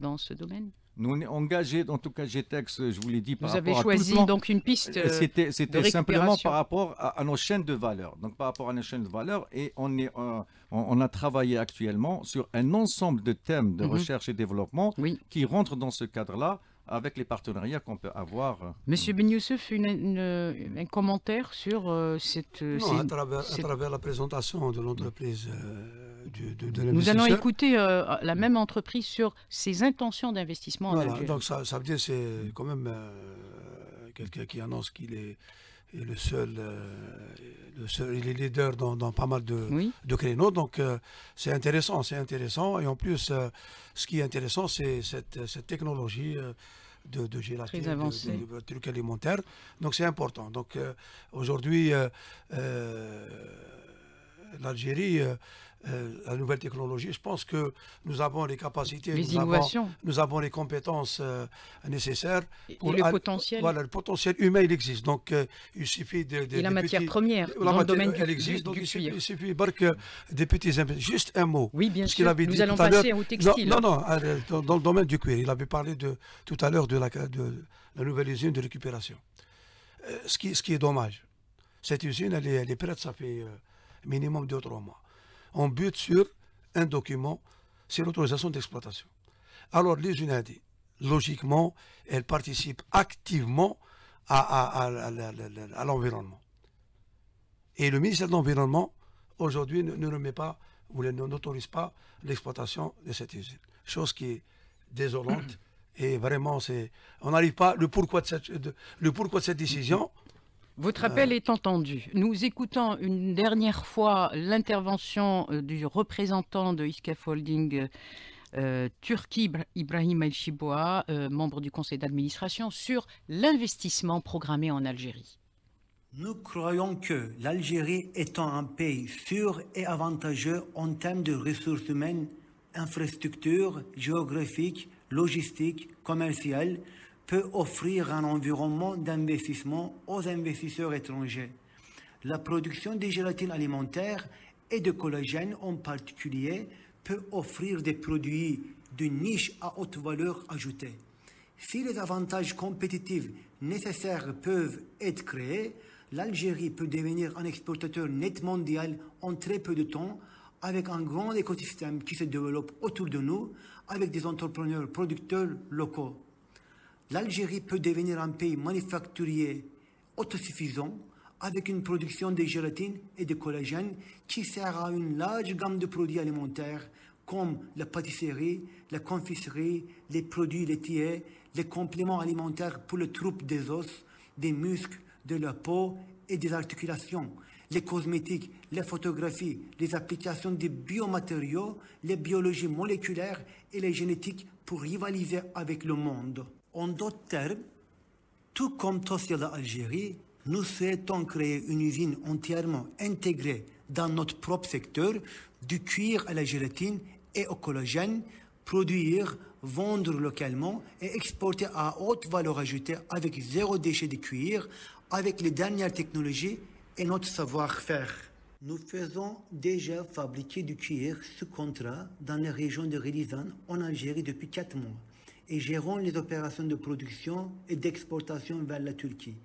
Speaker 1: dans ce domaine
Speaker 4: nous engagés, en tout cas GTEx, je vous l'ai dit, par vous rapport avez choisi donc une piste. Euh, c'était euh, simplement par rapport à, nos chaînes de valeur. Donc par rapport à nos chaînes de valeur, et on, est, euh, on, a travaillé actuellement sur un ensemble de thèmes de mhm. recherche et développement qui rentrent dans ce cadre-là avec les partenariats qu'on peut avoir.
Speaker 1: Monsieur Ben un commentaire sur cette, non, à,
Speaker 3: travers, la présentation de l'entreprise. Nous allons
Speaker 1: écouter euh, la même entreprise sur ses intentions d'investissement en Algérie. Donc
Speaker 3: ça, veut dire c'est quand même euh, quelqu'un qui annonce qu'il est, euh, le seul, il est leader dans, pas mal de, de créneaux. Donc c'est intéressant, c'est intéressant. Et en plus, ce qui est intéressant, c'est cette, technologie. De, de, gélatine, de, trucs alimentaires. Donc c'est important. Donc aujourd'hui, euh, l'Algérie euh, la nouvelle technologie. Je pense que nous avons les capacités, nous, Avons, les compétences euh, nécessaires. Pour et le potentiel. Voilà, le potentiel humain, il existe. Donc, euh, il suffit de... et la matière première, dans le domaine elle existe, donc il, suffit, des petits... Juste un mot. Oui, bien sûr. nous allons passer au textile. Non, hein. non, dans, le domaine du cuir. Il avait parlé de, tout à l'heure de la, de la nouvelle usine de récupération. ce, qui, ce qui est dommage. Cette usine, elle est, prête, ça fait minimum 2-3 mois on bute sur un document, c'est l'autorisation d'exploitation. Alors les dit logiquement, elle participe activement à, l'environnement. Et le ministère de l'Environnement, aujourd'hui, ne, remet pas ou n'autorise pas l'exploitation de cette usine. Chose qui est désolante. [CLEARS THROAT] Et vraiment, c'est, on n'arrive pas. Le le pourquoi de cette décision, [CLEARS THROAT] Votre euh. appel
Speaker 1: est entendu. Nous écoutons une dernière fois l'intervention euh, du représentant de Iskaf Holding euh, Turquie, Ibrahim El Chiboua, membre du conseil d'administration, sur l'investissement programmé en Algérie.
Speaker 2: Nous croyons que l'Algérie étant un pays sûr et avantageux en termes de ressources humaines, infrastructures, géographiques, logistiques, commerciales, peut offrir un environnement d'investissement aux investisseurs étrangers. La production de gélatine alimentaire et de collagène en particulier peut offrir des produits de niche à haute valeur ajoutée. Si les avantages compétitifs nécessaires peuvent être créés, l'Algérie peut devenir un exportateur net mondial en très peu de temps avec un grand écosystème qui se développe autour de nous, avec des entrepreneurs producteurs locaux l'Algérie peut devenir un pays manufacturier autosuffisant avec une production de gélatine et de collagène qui sert à une large gamme de produits alimentaires comme la pâtisserie, la confiserie, les produits laitiers, les compléments alimentaires pour le troupe des os, des muscles, de la peau et des articulations, les cosmétiques, les photographies, les applications des biomatériaux, les biologies moléculaires et les génétiques pour rivaliser avec le monde. En d'autres termes, tout comme Tosia l'Algérie, nous souhaitons créer une usine entièrement intégrée dans notre propre secteur, du cuir à la gélatine et au collagène, produire, vendre localement et exporter à haute valeur ajoutée avec zéro déchet de cuir, avec les dernières technologies et notre savoir-faire. Nous faisons déjà fabriquer du cuir sous contrat dans la région de Rilizan en Algérie depuis 4 mois et gérons les opérations de production et d'exportation vers la Turquie.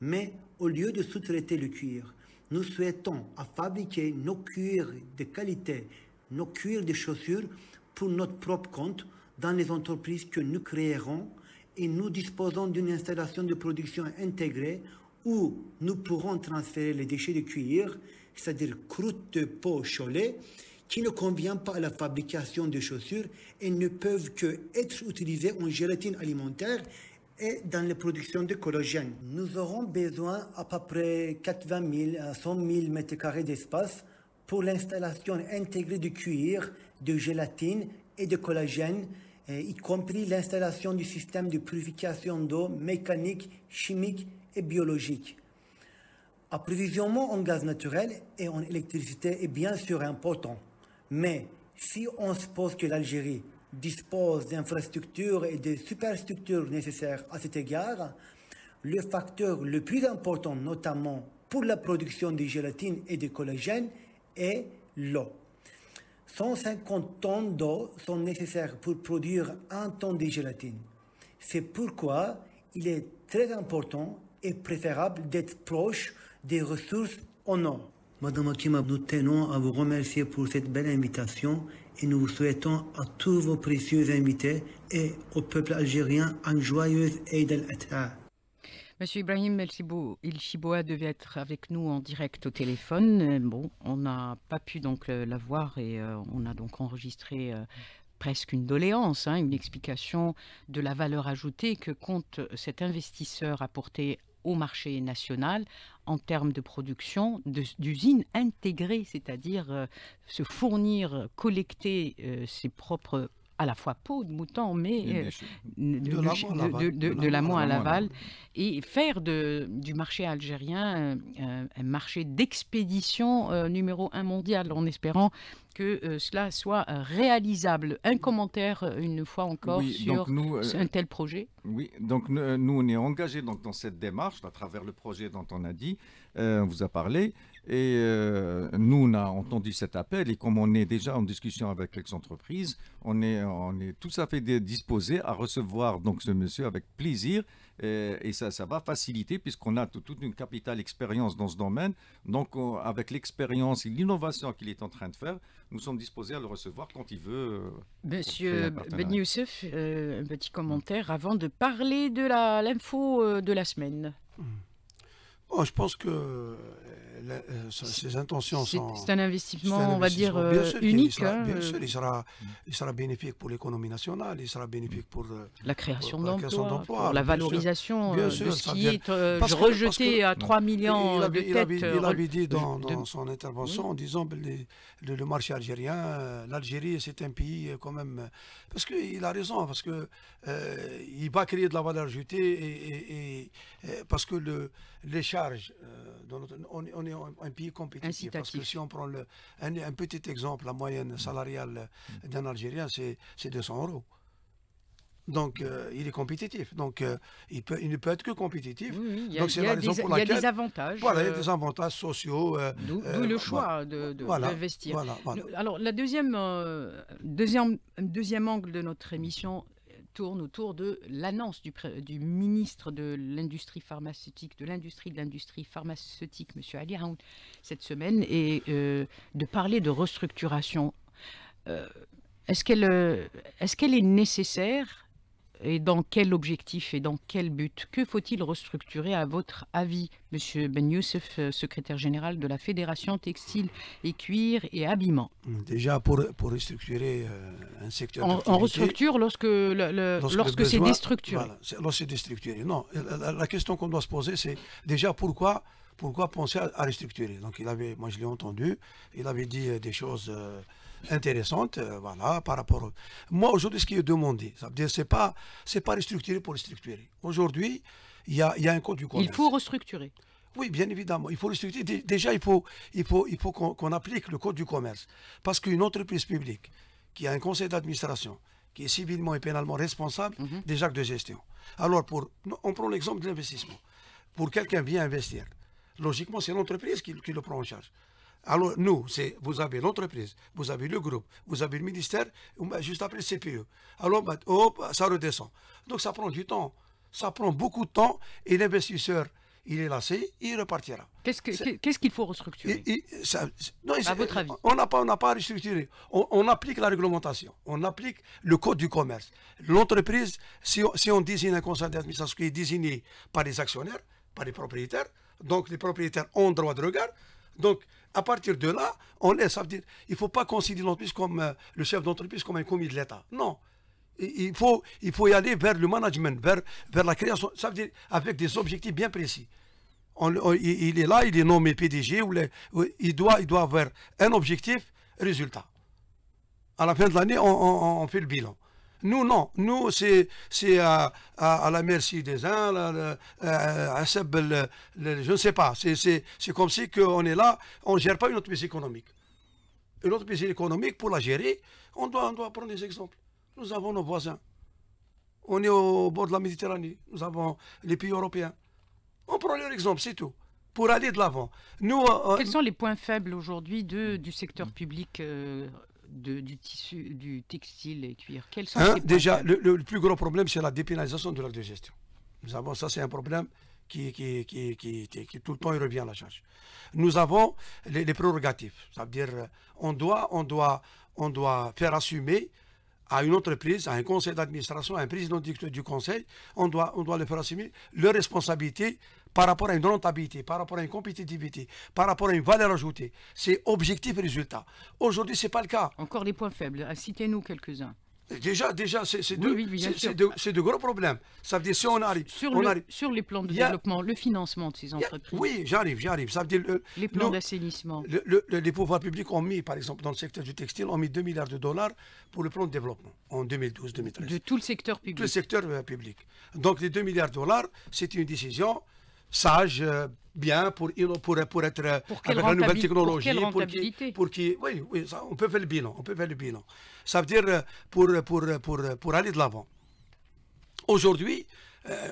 Speaker 2: Mais au lieu de sous-traiter le cuir, nous souhaitons fabriquer nos cuirs de qualité, nos cuirs de chaussures pour notre propre compte dans les entreprises que nous créerons et nous disposons d'une installation de production intégrée où nous pourrons transférer les déchets de cuir, c'est-à-dire croûte, de peau, cholé qui ne convient pas à la fabrication de chaussures et ne peuvent que être utilisées en gélatine alimentaire et dans la production de collagène. Nous aurons besoin à peu près 80 000 à 100 000 m2 d'espace pour l'installation intégrée de cuir, de gélatine et de collagène, y compris l'installation du système de purification d'eau mécanique, chimique et biologique. Approvisionnement en gaz naturel et en électricité est bien sûr important. Mais si on suppose que l'Algérie dispose d'infrastructures et de superstructures nécessaires à cet égard, le facteur le plus important, notamment pour la production de gélatine et de collagène, est l'eau. 150 tonnes d'eau sont nécessaires pour produire un ton de gélatine. C'est pourquoi il est très important et préférable d'être proche des ressources en eau. Madame Abdou tenons à vous remercier pour cette belle invitation et nous vous souhaitons à tous vos précieux invités et au peuple algérien une joyeuse Eid al-Adha.
Speaker 1: Monsieur Ibrahim El shiboua devait être avec nous en direct au téléphone. Bon, on n'a pas pu donc euh, l'avoir et euh, on a donc enregistré euh, presque une doléance, hein, une explication de la valeur ajoutée que compte cet investisseur apporter au marché national en termes de production d'usines intégrées, c'est-à-dire euh, se fournir, collecter euh, ses propres à la fois peau de mouton, mais euh, de, l'amont à l'aval, et faire de, du marché algérien euh, euh, un, marché d'expédition numéro un mondial, en espérant que cela soit réalisable. Un commentaire, une fois encore, sur un tel projet
Speaker 4: Oui, donc nous, on est engagés donc, dans cette démarche, à travers le projet dont on a dit, on vous a parlé, et euh, nous, on a entendu cet appel et comme on est déjà en discussion avec les entreprises, on est, on est tout à fait disposé à recevoir donc ce monsieur avec plaisir euh, et, ça, ça va faciliter puisqu'on a toute une capitale expérience dans ce domaine. Donc, avec l'expérience et l'innovation qu'il est en train de faire, nous sommes disposés à le recevoir quand il veut. Euh,
Speaker 1: monsieur Ben Youssef, un petit mmh. commentaire avant de parler de l'info de la semaine. Mmh.
Speaker 3: Oh, je pense que euh, euh, ces ses intentions sont. C'est un, investissement, on va dire, euh, unique. Il sera, bien hein, sûr, il sera, bénéfique pour l'économie nationale, il sera bénéfique pour la création d'emplois, pour la valorisation de ce qui est rejeté à 3 millions de têtes. Il avait, dit dans, son intervention disons, disant le, marché algérien, l'Algérie, c'est un pays quand même. Parce qu'il a raison, parce qu'il il va créer de la valeur ajoutée et parce que le les charges. Euh, on, on, est un pays compétitif. Parce que si on prend le, un, petit exemple, la moyenne salariale mm. d'un Algérien, c'est 200 euros. Donc, euh, il est compétitif. Donc, euh, il, peut, il ne peut être que compétitif. Donc, c'est la raison pour laquelle. Il y a des avantages. Voilà, il y a des avantages sociaux. D'où le choix d'investir. De,
Speaker 1: Alors, la deuxième, deuxième, deuxième angle de notre émission, tourne autour de l'annonce du, ministre de l'industrie pharmaceutique, de l'industrie de l'industrie pharmaceutique, M. Ali cette semaine, et euh, de parler de restructuration. Euh, euh, est-ce qu'elle est, est nécessaire et dans quel objectif et dans quel but Que faut-il restructurer à votre avis, Monsieur Ben Youssef, euh, secrétaire général de la Fédération Textile et Cuir et Habillement
Speaker 3: Déjà, pour, pour restructurer euh, un secteur On, restructure lorsque, lorsque, c'est déstructuré. lorsque c'est déstructuré. Non, la, la question qu'on doit se poser, c'est déjà pourquoi pourquoi penser à, restructurer Donc, il avait, moi, je l'ai entendu, il avait dit euh, des choses intéressante, euh, voilà, par rapport. Au... Moi, aujourd'hui, ce qui est demandé, ça veut dire, c'est pas, c'est pas restructuré pour restructurer. Aujourd'hui, il y a, y a, un code du commerce. Il faut restructurer. Oui, bien évidemment. Il faut restructurer. Déjà, il faut, il faut, il faut qu'on, applique le code du commerce. Parce qu'une entreprise publique qui a un conseil d'administration, qui est civilement et pénalement responsable mhm. déjà de gestion. Alors, pour, on prend l'exemple de l'investissement. Pour quelqu'un vient investir, logiquement, c'est l'entreprise qui le prend en charge. Alors nous, c'est vous avez l'entreprise, vous avez le groupe, vous avez le ministère, juste après le CPE. Alors bah, hop, ça redescend. Donc ça prend du temps. Ça prend beaucoup de temps et l'investisseur, il est lassé, il repartira. Qu'est-ce qu'il faut restructurer À votre avis On n'a pas, on pas à On, applique la réglementation, on applique le code du commerce. L'entreprise, si, si, on désigne un conseil d'administration qui est désigné par les actionnaires, par les propriétaires, donc les propriétaires ont droit de regard. Donc à partir de là, on est, Ça veut dire, il ne faut pas considérer l'entreprise comme euh, le chef d'entreprise comme un commis de l'État. Non. Il faut, il faut y aller vers le management, vers, vers la création. Ça veut dire avec des objectifs bien précis. il est là, il est nommé PDG, il, doit, il doit avoir un objectif, résultat. À la fin de l'année, on fait le bilan. Nous, non. Nous, c'est à, la merci des uns, euh, à, à, je ne sais pas. C'est comme si on est là, on ne gère pas une autre crise économique. Une autre crise économique, pour la gérer, on doit, on doit prendre des exemples. Nous avons nos voisins. On est au bord de la Méditerranée. Nous avons les pays européens. On prend leur exemple, c'est tout pour aller de l'avant. Euh, Quels sont les points faibles aujourd'hui du secteur
Speaker 1: public euh, du tissu, du textile et cuir Quels sont hein, Déjà,
Speaker 3: le, plus gros problème, c'est la dépénalisation de la gestion Nous avons ça, c'est un problème qui, qui, qui, qui, tout le temps il revient à la charge. Nous avons les, prérogatives, ça veut dire on doit, on doit, on doit faire assumer à une entreprise, à un conseil d'administration, à un président du, du conseil, on doit, on doit le faire assumer leurs responsabilités par rapport à une rentabilité, par rapport à une compétitivité, par rapport à une valeur ajoutée. C'est objectif et résultat. Aujourd'hui, ce n'est pas le cas. Encore des points faibles. Ah, citez-nous quelques-uns. Déjà, déjà c'est de, gros problèmes. Ça veut dire si on arrive... Sur, sur
Speaker 1: les plans de développement, le financement
Speaker 3: de ces entreprises. oui, j'arrive, j'arrive. les plans d'assainissement. Le, les pouvoirs publics ont mis, par exemple, dans le secteur du textile, ont mis 2 milliards de dollars pour le plan de développement en 2012-2013. De tout le secteur public. Tout le secteur euh, public. Donc les 2 milliards de dollars, c'est une décision sage, euh, bien pour, pour, pour être euh, pour avec la nouvelle technologie. Pour, oui, oui on peut faire le bilan. On peut faire le bilan. Ça veut dire euh, pour, pour, pour, pour aller de l'avant. Aujourd'hui,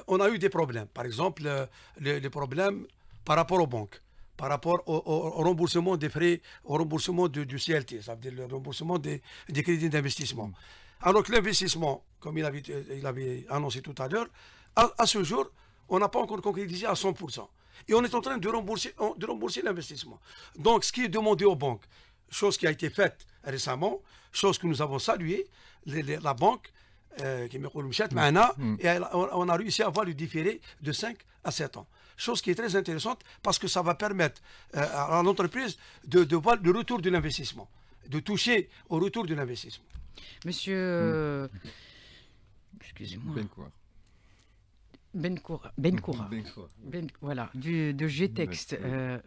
Speaker 3: on a eu des problèmes. Par exemple, les le problèmes par rapport aux banques par rapport au, remboursement des frais, au remboursement du CLT, ça veut dire le remboursement des, crédits d'investissement. Mm. Alors que l'investissement, comme il avait, il avait annoncé tout à l'heure, à, ce jour, on n'a pas encore concrétisé à 100%. Et on est en train de rembourser, l'investissement. Donc, ce qui est demandé aux banques, chose qui a été faite récemment, chose que nous avons saluée, la banque, euh, qui mm. Mm. on a réussi à avoir le différé de 5 à 7 ans. Chose qui est très intéressante parce que ça va permettre euh, à l'entreprise de, de voir le retour de l'investissement, de toucher au retour de l'investissement.
Speaker 1: Monsieur. Euh,
Speaker 3: mm.
Speaker 1: Excusez-moi. Benkoura. Benkoura. Mm-hmm. Ben, voilà, du, de GTEXT euh,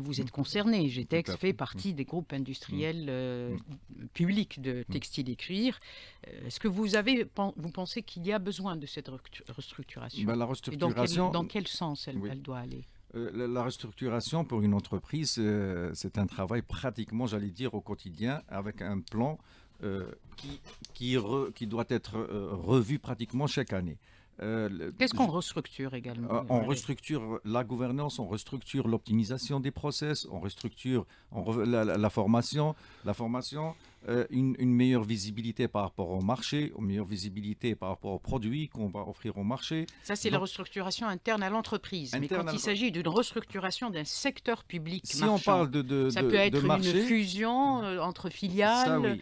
Speaker 1: Vous êtes concerné. GTEXT fait partie mm. des groupes industriels mm. Euh, mm. publics de textile écrire. Euh, est-ce que vous, avez, vous pensez qu'il y a besoin de cette restructuration bah, La restructuration. dans, quel, sens elle doit aller
Speaker 4: euh, la restructuration pour une entreprise, c'est un travail pratiquement, j'allais dire, au quotidien, avec un plan euh, qui, qui, doit être euh, revu pratiquement chaque année. Euh, Qu'est-ce qu'on restructure également ah, On restructure la gouvernance, on restructure l'optimisation des process, on restructure la, formation, la formation une, meilleure visibilité par rapport au marché, une meilleure visibilité par rapport aux produits qu'on va offrir au marché. Ça,
Speaker 1: c'est la restructuration interne à l'entreprise. Mais quand il s'agit d'une restructuration d'un secteur public si on parle de, de, ça peut être une fusion entre filiales.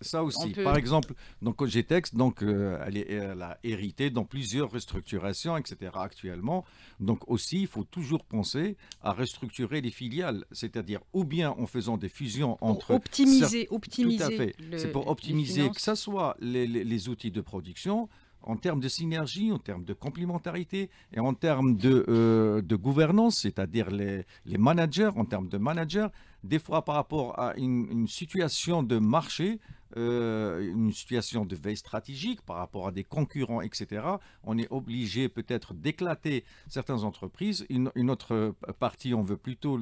Speaker 1: Ça aussi. Par exemple,
Speaker 4: donc Gétex, donc euh, elle, elle, a hérité dans plusieurs restructurations, etc. Actuellement, donc aussi, il faut toujours penser à restructurer les filiales, c'est-à-dire ou bien en faisant des fusions entre pour optimiser, optimiser. Tout à fait. C'est pour optimiser que ça soit les, outils de production en termes de synergie, en termes de complémentarité et en termes de, euh, de gouvernance, c'est-à-dire les, managers, en termes de managers, des fois par rapport à une, une situation de marché, euh, une situation de veille stratégique par rapport à des concurrents, etc. On est obligé peut-être d'éclater certaines entreprises. Une, autre partie, on veut plutôt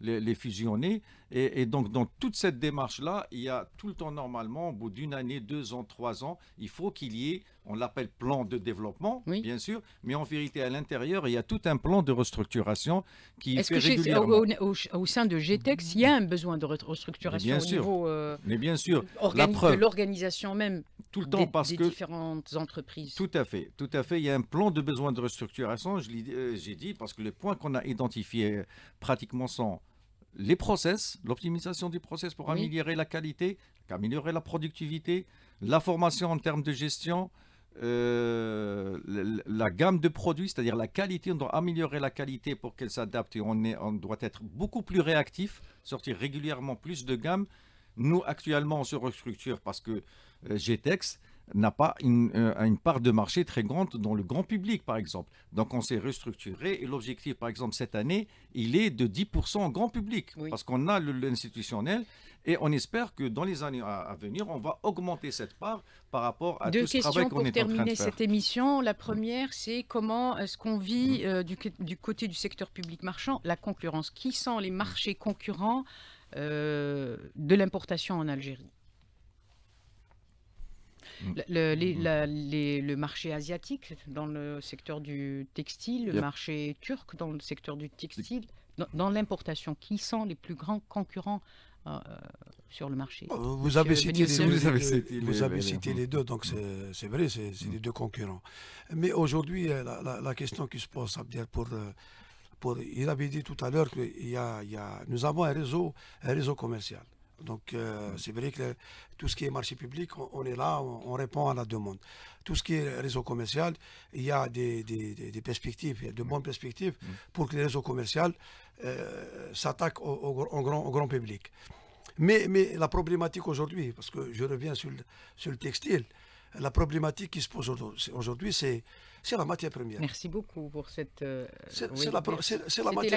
Speaker 4: les fusionner. Et, donc, dans toute cette démarche-là, il y a tout le temps, normalement, au bout d'une année, deux ans, trois ans, il faut qu'il y ait, on l'appelle plan de développement, bien sûr, mais en vérité, à l'intérieur, il y a tout un plan de restructuration qui est fait que régulièrement.
Speaker 1: au, sein de GTEX, il y a un besoin de restructuration bien au sûr. niveau euh, mais bien sûr. de l'organisation même tout le temps des, parce que, différentes
Speaker 4: entreprises Tout à fait, tout à fait. Il y a un plan de besoin de restructuration, euh, j'ai dit, parce que les points qu'on a identifiés euh, pratiquement sont les process, l'optimisation du process pour améliorer la qualité, améliorer la productivité, la formation en termes de gestion, euh, la gamme de produits, c'est-à-dire la qualité, on doit améliorer la qualité pour qu'elle s'adapte et on, doit être beaucoup plus réactif, sortir régulièrement plus de gamme. Nous, actuellement, on se restructure parce que euh, GTEx, n'a pas euh, une, part de marché très grande dans le grand public, par exemple. Donc on s'est restructuré et l'objectif, par exemple, cette année, il est de 10% en grand public, parce qu'on a l'institutionnel et on espère que dans les années à venir, on va augmenter cette part par rapport à Deux tout ce travail qu'on est en train de faire. Deux questions pour terminer cette
Speaker 1: émission. La première, c'est comment est-ce qu'on vit mm-hmm. euh, du, côté du secteur public marchand la concurrence Qui sont les marchés concurrents euh, de l'importation en Algérie Mm. Le, mm. le, marché asiatique dans le secteur du textile, le marché turc dans le secteur du textile, dans, l'importation, qui sont les plus grands concurrents
Speaker 3: euh, sur le marché. Oh, vous avez cité, les, vous avez cité, deux, donc c'est vrai, c'est les mm. deux concurrents. Mais aujourd'hui, euh, la, question qui se pose, ça pour... Euh, pour il avait dit tout à l'heure que y a, nous avons un réseau, un réseau commercial. Donc, euh, c'est vrai que tout ce qui est marché public, on, est là, on, répond à la demande. Tout ce qui est réseau commercial, il y a des, des, perspectives, il y a de bonnes perspectives pour que les réseaux commerciaux euh, s'attaquent au, grand, au, grand, public. Mais, mais la problématique aujourd'hui, parce que je reviens sur sur le textile, la problématique qui se pose aujourd'hui, c'est c'est la matière première. Merci beaucoup pour cette. Euh, la,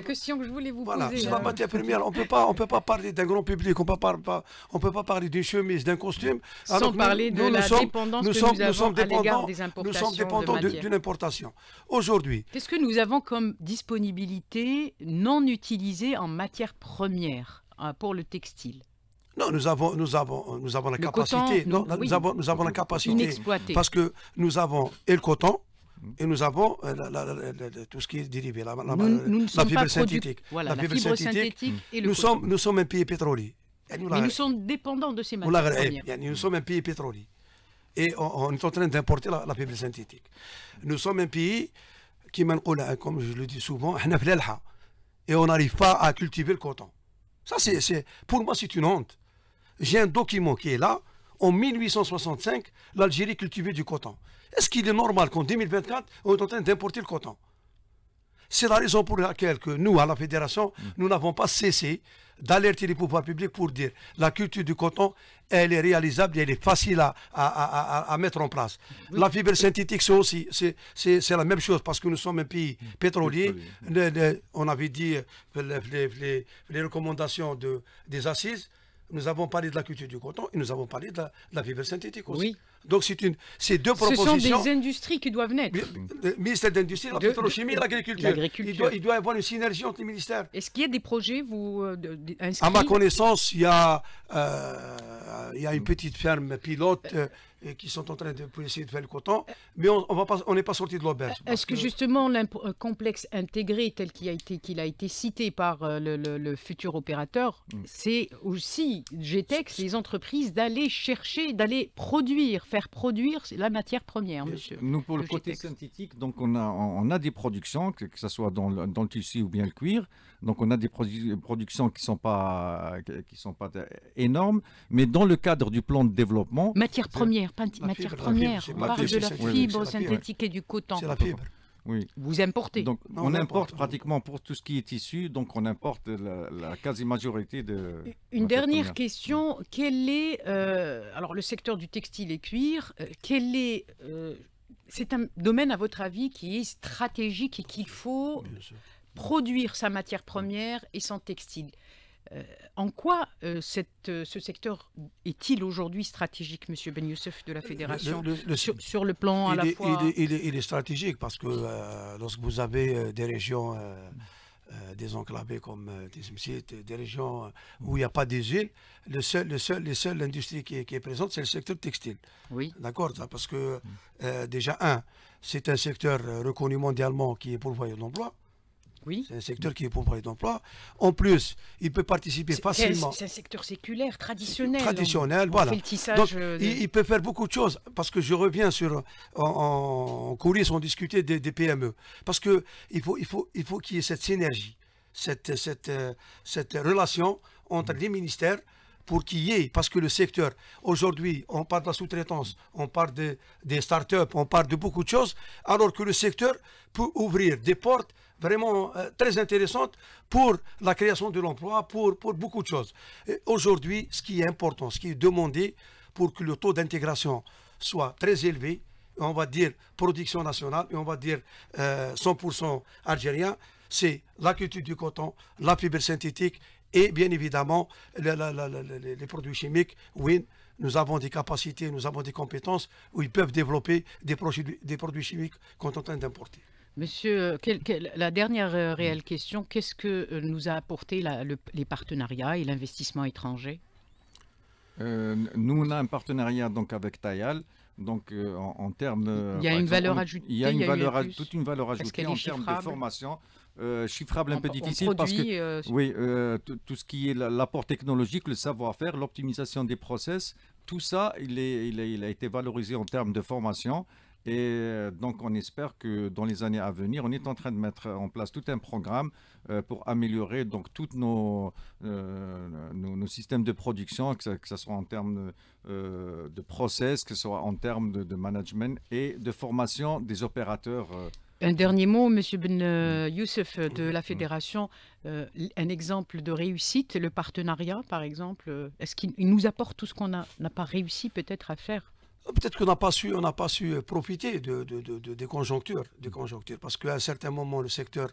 Speaker 1: question que je voulais vous poser. c'est la euh. matière première. On ne
Speaker 3: peut pas parler d'un grand public, on ne peut pas parler d'une chemise, d'un costume. Sans parler de la dépendance que nous sommes à l'égard des importations. Nous sommes dépendants d'une importation. Aujourd'hui.
Speaker 1: Qu'est-ce que nous avons comme disponibilité non utilisée en matière première euh, pour le textile
Speaker 3: non, nous avons, nous avons, nous avons la capacité. non, nous, avons, nous avons la capacité. Parce que nous avons et le coton, Mhm. Et nous avons euh, tout ce qui est dérivé, la, nous, fibre synthétique. et le nous sommes, nous sommes un pays pétrolier. nous, Mais nous
Speaker 1: sommes dépendants de ces matières
Speaker 3: Nous sommes un pays pétrolier. Et on, est en train d'importer la, fibre synthétique. Nous sommes un pays qui, comme je le dis souvent, et on n'arrive pas à cultiver le coton. Ça, c'est, pour moi, c'est une honte. J'ai un document qui est là. En 1865, l'Algérie cultivait du coton. Est-ce qu'il est normal qu'en 2024, on est en train d'importer le coton C'est la raison pour laquelle nous, à la Fédération, mm. nous n'avons pas cessé d'alerter les pouvoirs publics pour dire que la culture du coton, elle est réalisable et elle est facile à, mettre en place. La fibre synthétique, c'est aussi c'est, la même chose parce que nous sommes un pays mm. pétrolier. on avait dit euh, les, les, recommandations de, des assises. Nous avons parlé de la culture du coton et nous avons parlé de la, fibre synthétique aussi. Donc c'est une, c'est deux propositions. Ce sont des
Speaker 1: industries qui doivent naître.
Speaker 3: Le euh, ministère de l'Industrie, de la pétrochimie, l'agriculture. Il doit, y avoir une synergie entre les ministères.
Speaker 1: Est-ce qu'il y a des projets vous inscrits euh,
Speaker 3: À ma connaissance, il y a, euh, il y a une petite ferme pilote et qui sont en train de essayer de faire le coton, mais on n'est pas, pas sorti de l'auberge.
Speaker 1: Euh, est-ce que, justement le euh, complexe intégré tel qu'il a, été, qu'il a été cité par euh, le, futur opérateur, mm. c'est aussi GTEX, les entreprises, d'aller chercher, d'aller produire, faire produire la matière première, monsieur Nous, pour le, côté e
Speaker 4: synthétique, donc on a, on a des productions, que, ce soit dans le, tissu ou bien le cuir, donc on a des productions qui ne sont, pas, qui sont pas énormes, mais dans le cadre du plan de développement... Matière
Speaker 1: première matière
Speaker 4: première. On parle de la fibre synthétique et du coton.
Speaker 1: Vous importez on, importe,
Speaker 4: pratiquement pour tout ce qui est tissu, donc on importe la, quasi-majorité de.
Speaker 1: Une dernière question quel est, euh, alors le secteur du textile et cuir, euh, quel est. Euh, c'est un domaine, à votre avis, qui est stratégique et qu'il faut produire sa matière première et son textile. Euh, en quoi euh, euh, ce secteur est-il aujourd'hui stratégique, Monsieur Ben Youssef, de la Fédération, sur, le plan à la fois... Il
Speaker 3: est, stratégique parce que lorsque vous avez des régions désenclavées comme des régions où il n'y a pas d'huile, le seul, le seul, qui, est présente, c'est le secteur textile. Oui. D'accord Parce que mm. déjà, un, c'est un secteur reconnu mondialement qui est pourvoyeur d'emploi. C'est un secteur qui est pour d'emploi. En plus, il peut participer facilement. C'est un
Speaker 1: secteur séculaire, traditionnel. Traditionnel, voilà. Euh, il,
Speaker 3: peut faire beaucoup de choses. Parce que je reviens sur. En, en on discutait des, PME. Parce qu'il faut qu'il faut, il faut qu'il y ait cette synergie, cette, euh, cette, relation entre les ministères pour qu'il y ait, parce que le secteur, aujourd'hui, on parle de la sous-traitance, on parle de, des up on parle de beaucoup de choses, alors que le secteur peut ouvrir des portes vraiment euh, très intéressante pour la création de l'emploi, pour, pour beaucoup de choses. Aujourd'hui, ce qui est important, ce qui est demandé pour que le taux d'intégration soit très élevé, on va dire production nationale et on va dire 100% euh, algérien, c'est la culture du coton, la fibre synthétique et bien évidemment les produits chimiques. Oui, nous avons des capacités, nous avons des compétences où ils peuvent développer des, produits, des produits chimiques qu'on est en train d'importer.
Speaker 1: Monsieur, euh, la dernière euh, réelle question, qu'est-ce que euh, nous a apporté les partenariats et l'investissement étranger
Speaker 4: Nous, on a un partenariat donc avec Tayal. Donc, en, termes. Il y a une valeur ajoutée. Il y a, une valeur, toute une valeur ajoutée en termes de formation. chiffrable un peu difficile parce que oui, tout ce qui est l'apport technologique, le savoir-faire, l'optimisation des process, tout ça, il, il, a été valorisé en termes de formation et euh, donc, on espère que dans les années à venir, on est en train de mettre en place tout un programme euh, pour améliorer donc tous euh, nos, nos, systèmes de production, que ce soit en termes de, process, que ce soit en termes de, de, management et de formation des opérateurs.
Speaker 1: Un dernier mot, M. Ben Youssef, de la Fédération. Mm. un exemple de réussite, le partenariat, par exemple. Est-ce qu'il nous apporte tout ce qu'on n'a pas réussi peut-être à faire
Speaker 3: Peut-être qu'on n'a pas su, pas su profiter de, des conjonctures, parce qu'à un certain moment le secteur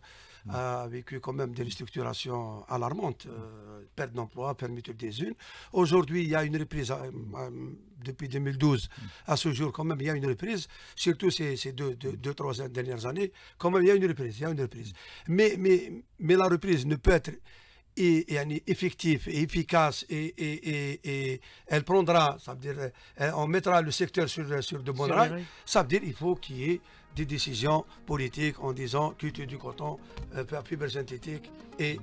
Speaker 3: mm. a vécu quand même des restructurations alarmantes, euh, perte d'emploi, fermeture des unes. Aujourd'hui, il y a une reprise euh, euh, depuis 2012 mm. à ce jour quand même, il y a une reprise. Surtout ces, deux, trois dernières années, quand même il y a une reprise, une reprise. Mm. Mais mais mais la reprise ne peut être et effectif et efficace et, et, et, elle prendra, ça veut dire, on mettra le secteur sur, sur de bonnes rails, ça veut dire qu'il faut qu'il y ait des décisions politiques en disant culture du coton, euh, fibre synthétique et,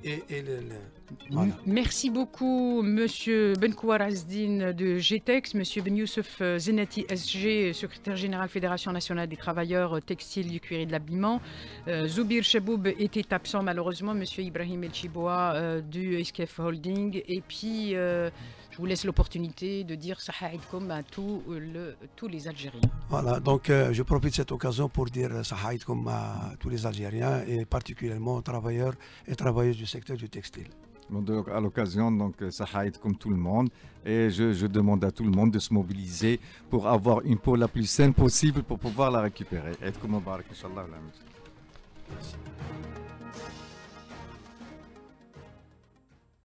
Speaker 1: Merci beaucoup, Monsieur Benkouar Azdin de GTEX, Monsieur Ben Youssef euh, Zenati SG, secrétaire général Fédération nationale des travailleurs euh, textiles du cuir et de l'habillement. Euh, Zoubir Chaboub était absent malheureusement, Monsieur Ibrahim El Chiboua du SKF Holding. Et puis, je vous laisse l'opportunité de dire comme à tous les Algériens.
Speaker 3: Voilà, donc je profite de cette occasion pour dire comme à tous les Algériens et particulièrement aux travailleurs et travailleuses du secteur du textile
Speaker 4: à l'occasion, donc euh, aide comme tout le monde. Et je, demande à tout le monde de se mobiliser pour avoir une peau la plus saine possible pour pouvoir la récupérer. Et comme Inch'Allah.